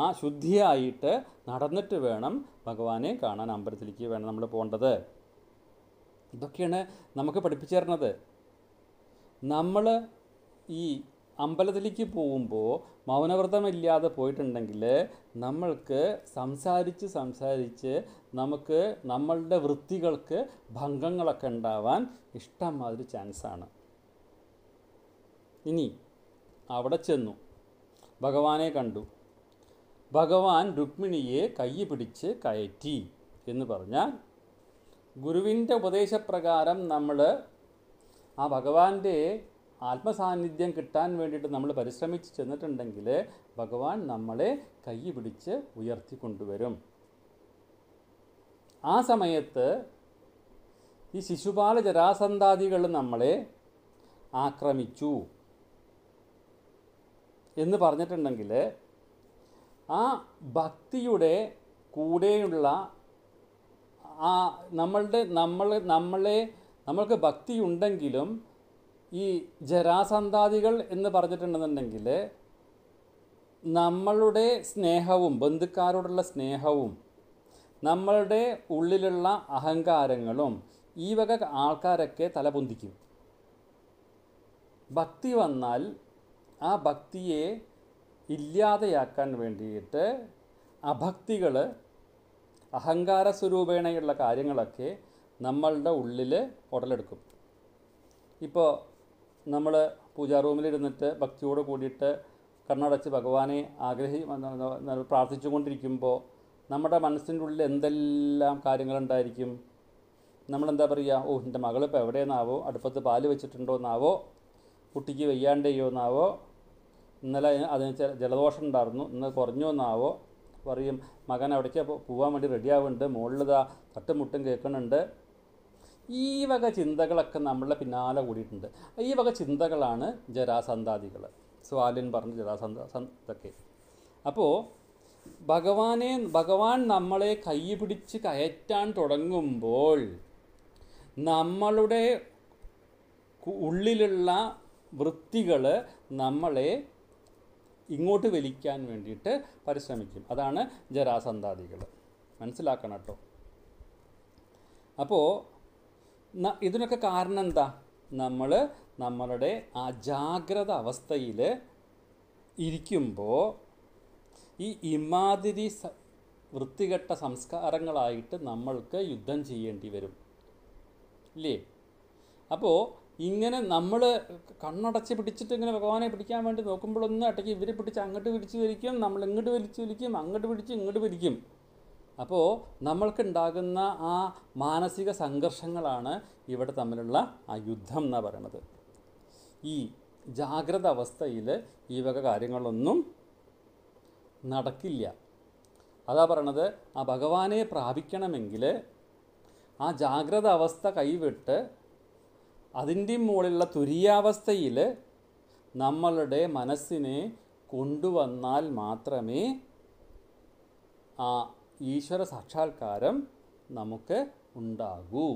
ആ ശുദ്ധിയായിട്ട് നടന്നിട്ട് വേണം ഭഗവാനെ കാണാൻ അമ്പലത്തിലേക്ക് വേണം നമ്മൾ പോകേണ്ടത് ഇതൊക്കെയാണ് നമുക്ക് പഠിപ്പിച്ചു തരുന്നത് നമ്മൾ ഈ അമ്പലത്തിലേക്ക് പോകുമ്പോൾ മൗനവ്രതമില്ലാതെ പോയിട്ടുണ്ടെങ്കിൽ നമ്മൾക്ക് സംസാരിച്ച് സംസാരിച്ച് നമുക്ക് നമ്മളുടെ വൃത്തികൾക്ക് ഭംഗങ്ങളൊക്കെ ഉണ്ടാവാൻ ഇഷ്ടം മാതിരി ചാൻസാണ് ഇനി അവിടെ ചെന്നു ഭഗവാനെ കണ്ടു ഭഗവാൻ രുക്മിണിയെ കൈ പിടിച്ച് കയറ്റി എന്ന് പറഞ്ഞാൽ ഗുരുവിൻ്റെ ഉപദേശപ്രകാരം നമ്മൾ ആ ഭഗവാന്റെ ആത്മസാന്നിധ്യം കിട്ടാൻ വേണ്ടിയിട്ട് നമ്മൾ പരിശ്രമിച്ച് ചെന്നിട്ടുണ്ടെങ്കിൽ ഭഗവാൻ നമ്മളെ കൈ പിടിച്ച് ഉയർത്തി കൊണ്ടുവരും ആ സമയത്ത് ഈ ശിശുപാല ജരാസന്താദികൾ നമ്മളെ ആക്രമിച്ചു എന്ന് പറഞ്ഞിട്ടുണ്ടെങ്കിൽ ആ ഭക്തിയുടെ കൂടെയുള്ള ആ നമ്മളുടെ നമ്മൾ നമ്മളെ നമ്മൾക്ക് ഭക്തി ഉണ്ടെങ്കിലും ഈ ജരാസന്താദികൾ എന്ന് പറഞ്ഞിട്ടുണ്ടെന്നുണ്ടെങ്കിൽ നമ്മളുടെ സ്നേഹവും ബന്ധുക്കാരോടുള്ള സ്നേഹവും നമ്മളുടെ ഉള്ളിലുള്ള അഹങ്കാരങ്ങളും ഈ വക ആൾക്കാരൊക്കെ തലപൊന്തിക്കും ഭക്തി വന്നാൽ ആ ഭക്തിയെ ഇല്ലാതെയാക്കാൻ വേണ്ടിയിട്ട് അഭക്തികൾ അഹങ്കാര സ്വരൂപേണയുള്ള കാര്യങ്ങളൊക്കെ നമ്മളുടെ ഉള്ളിൽ ഉടലെടുക്കും ഇപ്പോൾ നമ്മൾ പൂജാ റൂമിലിരുന്നിട്ട് ഭക്തിയോട് കൂടിയിട്ട് കണ്ണടച്ച് ഭഗവാനെ ആഗ്രഹി പ്രാർത്ഥിച്ചുകൊണ്ടിരിക്കുമ്പോൾ നമ്മുടെ മനസ്സിൻ്റെ ഉള്ളിൽ എന്തെല്ലാം കാര്യങ്ങളുണ്ടായിരിക്കും നമ്മളെന്താ പറയുക ഓ എൻ്റെ മകളിപ്പോൾ എവിടെയെന്നാവോ അടുപ്പത്ത് പാല് വെച്ചിട്ടുണ്ടോ എന്നാവോ കുട്ടിക്ക് വയ്യാണ്ടേയോ എന്നാവോ ഇന്നലെ അതിന് ജലദോഷം ഉണ്ടായിരുന്നു ഇന്ന് കുറഞ്ഞു എന്നാവോ പറയും മകൻ അവിടേക്ക് പോകാൻ വേണ്ടി റെഡിയാവുന്നുണ്ട് മുകളിലിതാ തട്ടുമുട്ടും കേൾക്കുന്നുണ്ട് ഈ വക ചിന്തകളൊക്കെ നമ്മളെ പിന്നാലെ കൂടിയിട്ടുണ്ട് ഈ വക ചിന്തകളാണ് ജരാസന്താദികൾ സ്വാലിൻ പറഞ്ഞ ജരാസന്ത ഇതൊക്കെ അപ്പോൾ ഭഗവാനെ ഭഗവാൻ നമ്മളെ കൈ പിടിച്ച് കയറ്റാൻ തുടങ്ങുമ്പോൾ നമ്മളുടെ ഉള്ളിലുള്ള വൃത്തികൾ നമ്മളെ ഇങ്ങോട്ട് വലിക്കാൻ വേണ്ടിയിട്ട് പരിശ്രമിക്കും അതാണ് ജരാസന്താദികൾ മനസ്സിലാക്കണം കേട്ടോ അപ്പോൾ ഇതിനൊക്കെ കാരണം എന്താ നമ്മൾ നമ്മളുടെ ജാഗ്രത അവസ്ഥയിൽ ഇരിക്കുമ്പോൾ ഈ ഇമാതിരി വൃത്തികെട്ട സംസ്കാരങ്ങളായിട്ട് നമ്മൾക്ക് യുദ്ധം ചെയ്യേണ്ടി വരും ഇല്ലേ അപ്പോൾ ഇങ്ങനെ നമ്മൾ കണ്ണടച്ച് പിടിച്ചിട്ട് ഇങ്ങനെ ഭഗവാനെ പിടിക്കാൻ വേണ്ടി നോക്കുമ്പോഴൊന്നും അട്ടയ്ക്ക് ഇവരെ പിടിച്ച് അങ്ങോട്ട് പിടിച്ച് വിരിക്കും നമ്മൾ ഇങ്ങോട്ട് വലിച്ചു വലിക്കും അങ്ങോട്ട് പിടിച്ച് ഇങ്ങോട്ട് വിരിക്കും അപ്പോൾ നമ്മൾക്കുണ്ടാകുന്ന ആ മാനസിക സംഘർഷങ്ങളാണ് ഇവിടെ തമ്മിലുള്ള ആ യുദ്ധം എന്ന് പറയണത് ഈ ജാഗ്രത അവസ്ഥയിൽ ഈ വക കാര്യങ്ങളൊന്നും നടക്കില്ല അതാ പറയണത് ആ ഭഗവാനെ പ്രാപിക്കണമെങ്കിൽ ആ ജാഗ്രത അവസ്ഥ കൈവിട്ട് അതിൻ്റെ മുകളിലുള്ള തുരിയാവസ്ഥയിൽ നമ്മളുടെ മനസ്സിനെ കൊണ്ടുവന്നാൽ മാത്രമേ ആ ഈശ്വര സാക്ഷാത്കാരം നമുക്ക് ഉണ്ടാകൂ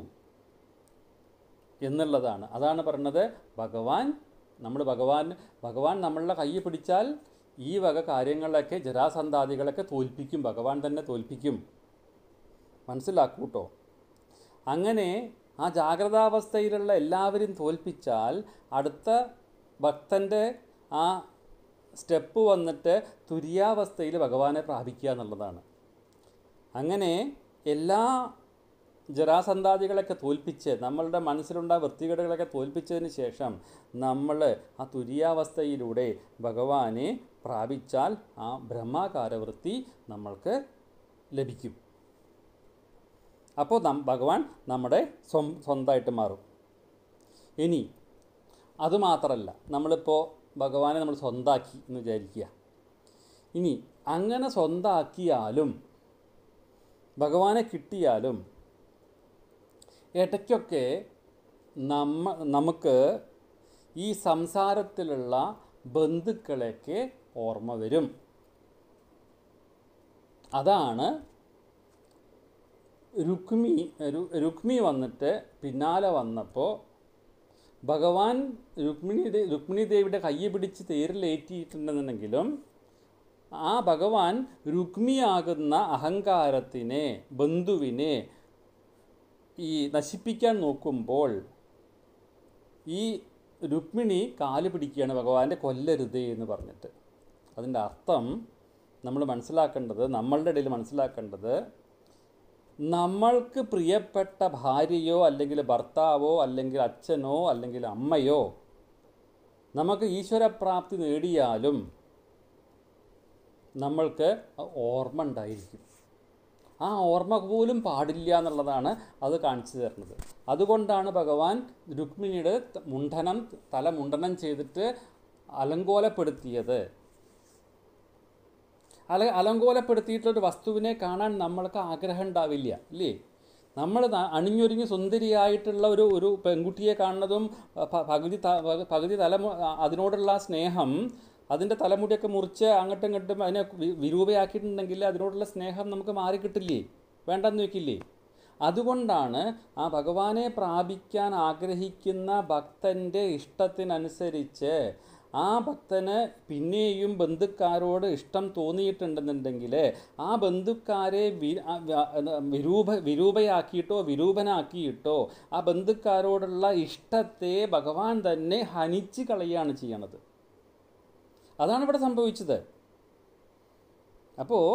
എന്നുള്ളതാണ് അതാണ് പറഞ്ഞത് ഭഗവാൻ നമ്മൾ ഭഗവാൻ ഭഗവാൻ നമ്മളുടെ കൈ പിടിച്ചാൽ ഈ വക കാര്യങ്ങളൊക്കെ ജരാസന്താദികളൊക്കെ തോൽപ്പിക്കും ഭഗവാൻ തന്നെ തോൽപ്പിക്കും മനസ്സിലാക്കൂട്ടോ അങ്ങനെ ആ ജാഗ്രതാവസ്ഥയിലുള്ള എല്ലാവരും തോൽപ്പിച്ചാൽ അടുത്ത ഭക്തൻ്റെ ആ സ്റ്റെപ്പ് വന്നിട്ട് തുര്യാവസ്ഥയിൽ ഭഗവാനെ പ്രാപിക്കുക എന്നുള്ളതാണ് അങ്ങനെ എല്ലാ ജരാസന്താതികളൊക്കെ തോൽപ്പിച്ച് നമ്മളുടെ മനസ്സിലുണ്ടായ വൃത്തികേടുകളൊക്കെ തോൽപ്പിച്ചതിന് ശേഷം നമ്മൾ ആ തുര്യാവസ്ഥയിലൂടെ ഭഗവാനെ പ്രാപിച്ചാൽ ആ ബ്രഹ്മാകാരവൃത്തി നമ്മൾക്ക് ലഭിക്കും അപ്പോൾ നം ഭഗവാൻ നമ്മുടെ സ്വം സ്വന്തമായിട്ട് മാറും ഇനി അതുമാത്രമല്ല നമ്മളിപ്പോൾ ഭഗവാനെ നമ്മൾ സ്വന്തമാക്കി എന്ന് വിചാരിക്കുക ഇനി അങ്ങനെ സ്വന്തമാക്കിയാലും ഭഗവാനെ കിട്ടിയാലും ഇടയ്ക്കൊക്കെ നമ്മ നമുക്ക് ഈ സംസാരത്തിലുള്ള ബന്ധുക്കളെയൊക്കെ ഓർമ്മ വരും അതാണ് രുക്മി രുക്മി വന്നിട്ട് പിന്നാലെ വന്നപ്പോൾ ഭഗവാൻ രുക്മിണി രുക്മിണി ദേവിയുടെ കയ്യെ പിടിച്ച് തേരിലേറ്റിയിട്ടുണ്ടെന്നുണ്ടെങ്കിലും ആ ഭഗവാൻ രുക്മിയാകുന്ന അഹങ്കാരത്തിനെ ബന്ധുവിനെ ഈ നശിപ്പിക്കാൻ നോക്കുമ്പോൾ ഈ രുക്മിണി കാല് പിടിക്കുകയാണ് ഭഗവാന്റെ കൊല്ലരുതേ എന്ന് പറഞ്ഞിട്ട് അതിൻ്റെ അർത്ഥം നമ്മൾ മനസ്സിലാക്കേണ്ടത് നമ്മളുടെ ഇടയിൽ മനസ്സിലാക്കേണ്ടത് നമ്മൾക്ക് പ്രിയപ്പെട്ട ഭാര്യയോ അല്ലെങ്കിൽ ഭർത്താവോ അല്ലെങ്കിൽ അച്ഛനോ അല്ലെങ്കിൽ അമ്മയോ നമുക്ക് ഈശ്വരപ്രാപ്തി നേടിയാലും നമ്മൾക്ക് ഓർമ്മ ഉണ്ടായിരിക്കും ആ ഓർമ്മ പോലും പാടില്ല എന്നുള്ളതാണ് അത് കാണിച്ചു തരുന്നത് അതുകൊണ്ടാണ് ഭഗവാൻ രുക്മിണിയുടെ മുണ്ഡനം തല മുണ്ഡനം ചെയ്തിട്ട് അലങ്കോലപ്പെടുത്തിയത് അല അലങ്കോലപ്പെടുത്തിയിട്ടുള്ളൊരു വസ്തുവിനെ കാണാൻ നമ്മൾക്ക് ആഗ്രഹം ഉണ്ടാവില്ല ഇല്ലേ നമ്മൾ അണിഞ്ഞൊരുങ്ങി സുന്ദരിയായിട്ടുള്ള ഒരു ഒരു പെൺകുട്ടിയെ കാണുന്നതും പകുതി പകുതി തലമു അതിനോടുള്ള സ്നേഹം അതിൻ്റെ തലമുടിയൊക്കെ മുറിച്ച് അങ്ങോട്ടും ഇങ്ങോട്ടും അതിനെ വിരൂപയാക്കിയിട്ടുണ്ടെങ്കിൽ അതിനോടുള്ള സ്നേഹം നമുക്ക് മാറിക്കിട്ടില്ലേ വേണ്ടെന്ന് വെക്കില്ലേ അതുകൊണ്ടാണ് ആ ഭഗവാനെ പ്രാപിക്കാൻ ആഗ്രഹിക്കുന്ന ഭക്തൻ്റെ ഇഷ്ടത്തിനനുസരിച്ച് ആ ഭക്തന് പിന്നെയും ബന്ധുക്കാരോട് ഇഷ്ടം തോന്നിയിട്ടുണ്ടെന്നുണ്ടെങ്കിൽ ആ ബന്ധുക്കാരെ വിരൂപ വിരൂപയാക്കിയിട്ടോ വിരൂപനാക്കിയിട്ടോ ആ ബന്ധുക്കാരോടുള്ള ഇഷ്ടത്തെ ഭഗവാൻ തന്നെ ഹനിച്ച് കളയുകയാണ് ചെയ്യണത് അതാണ് ഇവിടെ സംഭവിച്ചത് അപ്പോൾ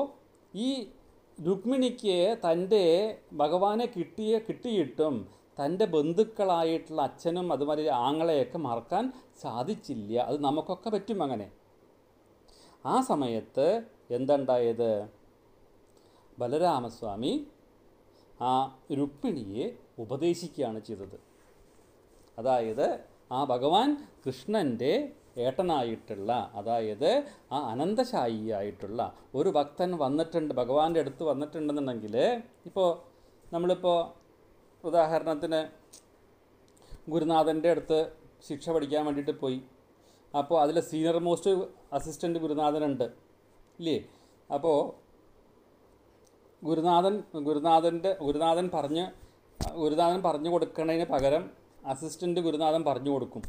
ഈ രുക്മിണിക്ക് തൻ്റെ ഭഗവാനെ കിട്ടിയ കിട്ടിയിട്ടും തൻ്റെ ബന്ധുക്കളായിട്ടുള്ള അച്ഛനും അതുമാതിരി ആങ്ങളെയൊക്കെ മറക്കാൻ സാധിച്ചില്ല അത് നമുക്കൊക്കെ പറ്റും അങ്ങനെ ആ സമയത്ത് എന്തുണ്ടായത് ബലരാമസ്വാമി ആ രുക്മിണിയെ ഉപദേശിക്കുകയാണ് ചെയ്തത് അതായത് ആ ഭഗവാൻ കൃഷ്ണൻ്റെ ഏട്ടനായിട്ടുള്ള അതായത് ആ അനന്തശായിയായിട്ടുള്ള ഒരു ഭക്തൻ വന്നിട്ടുണ്ട് ഭഗവാന്റെ അടുത്ത് വന്നിട്ടുണ്ടെന്നുണ്ടെങ്കിൽ ഇപ്പോൾ നമ്മളിപ്പോൾ ഉദാഹരണത്തിന് ഗുരുനാഥൻ്റെ അടുത്ത് ശിക്ഷ പഠിക്കാൻ വേണ്ടിയിട്ട് പോയി അപ്പോൾ അതിലെ സീനിയർ മോസ്റ്റ് അസിസ്റ്റൻ്റ് ഗുരുനാഥനുണ്ട് ഇല്ലേ അപ്പോൾ ഗുരുനാഥൻ ഗുരുനാഥൻ്റെ ഗുരുനാഥൻ പറഞ്ഞ് ഗുരുനാഥൻ പറഞ്ഞു കൊടുക്കുന്നതിന് പകരം അസിസ്റ്റൻ്റ് ഗുരുനാഥൻ പറഞ്ഞു കൊടുക്കും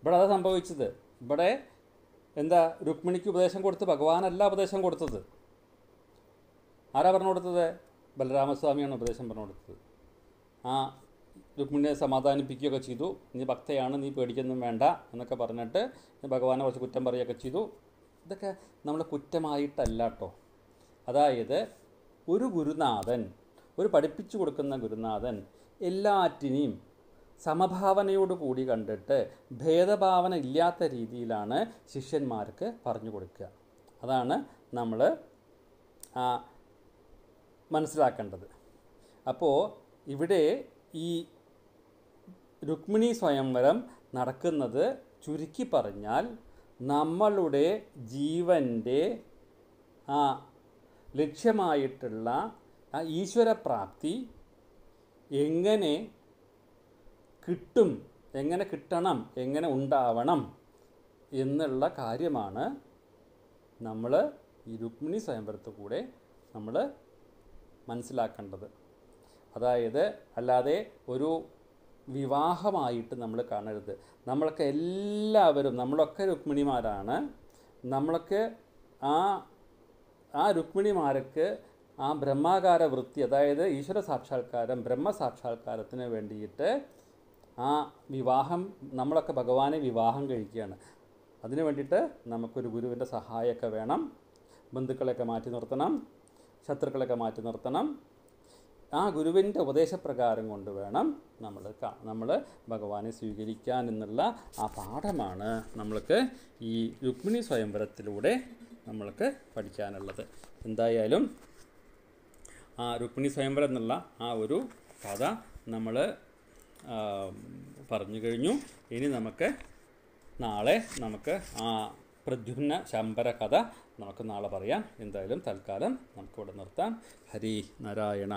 ഇവിടെ അതാ സംഭവിച്ചത് ഇവിടെ എന്താ രുക്മിണിക്ക് ഉപദേശം കൊടുത്ത് ഭഗവാനല്ല ഉപദേശം കൊടുത്തത് ആരാ പറഞ്ഞു കൊടുത്തത് ബലരാമസ്വാമിയാണ് ഉപദേശം പറഞ്ഞു കൊടുത്തത് ആ രുക്മിണിയെ സമാധാനിപ്പിക്കുകയൊക്കെ ചെയ്തു നീ ഭക്തയാണ് നീ പേടിക്കൊന്നും വേണ്ട എന്നൊക്കെ പറഞ്ഞിട്ട് ഭഗവാനെ കുറച്ച് കുറ്റം പറയുകയൊക്കെ ചെയ്തു ഇതൊക്കെ നമ്മൾ കുറ്റമായിട്ടല്ല കേട്ടോ അതായത് ഒരു ഗുരുനാഥൻ ഒരു പഠിപ്പിച്ചു കൊടുക്കുന്ന ഗുരുനാഥൻ എല്ലാറ്റിനെയും സമഭാവനയോട് കൂടി കണ്ടിട്ട് ഭേദഭാവന ഇല്ലാത്ത രീതിയിലാണ് ശിഷ്യന്മാർക്ക് പറഞ്ഞു കൊടുക്കുക അതാണ് നമ്മൾ മനസ്സിലാക്കേണ്ടത് അപ്പോൾ ഇവിടെ ഈ രുക്മിണി സ്വയംവരം നടക്കുന്നത് ചുരുക്കി പറഞ്ഞാൽ നമ്മളുടെ ജീവൻ്റെ ആ ലക്ഷ്യമായിട്ടുള്ള ആ ഈശ്വരപ്രാപ്തി എങ്ങനെ കിട്ടും എങ്ങനെ കിട്ടണം എങ്ങനെ ഉണ്ടാവണം എന്നുള്ള കാര്യമാണ് നമ്മൾ ഈ രുക്മിണി സ്വയംവരത്തു കൂടെ നമ്മൾ മനസ്സിലാക്കേണ്ടത് അതായത് അല്ലാതെ ഒരു വിവാഹമായിട്ട് നമ്മൾ കാണരുത് നമ്മളൊക്കെ എല്ലാവരും നമ്മളൊക്കെ രുക്മിണിമാരാണ് നമ്മളൊക്കെ ആ ആ രുക്മിണിമാർക്ക് ആ ബ്രഹ്മാകാര വൃത്തി അതായത് ഈശ്വര സാക്ഷാത്കാരം ബ്രഹ്മ സാക്ഷാത്കാരത്തിന് വേണ്ടിയിട്ട് ആ വിവാഹം നമ്മളൊക്കെ ഭഗവാനെ വിവാഹം കഴിക്കുകയാണ് അതിനു വേണ്ടിയിട്ട് നമുക്കൊരു ഗുരുവിൻ്റെ സഹായമൊക്കെ വേണം ബന്ധുക്കളെയൊക്കെ മാറ്റി നിർത്തണം ശത്രുക്കളെയൊക്കെ മാറ്റി നിർത്തണം ആ ഗുരുവിൻ്റെ ഉപദേശപ്രകാരം കൊണ്ട് വേണം നമ്മൾ നമ്മൾ ഭഗവാനെ സ്വീകരിക്കാൻ എന്നുള്ള ആ പാഠമാണ് നമ്മൾക്ക് ഈ രുക്മിണി സ്വയംവരത്തിലൂടെ നമ്മൾക്ക് പഠിക്കാനുള്ളത് എന്തായാലും ആ രുക്മിണി സ്വയംവരം എന്നുള്ള ആ ഒരു കഥ നമ്മൾ പറഞ്ഞു കഴിഞ്ഞു ഇനി നമുക്ക് നാളെ നമുക്ക് ആ പ്രദ്യുന്ന ശമ്പര കഥ നമുക്ക് നാളെ പറയാം എന്തായാലും തൽക്കാലം നമുക്കിവിടെ നിർത്താം ഹരി നാരായണ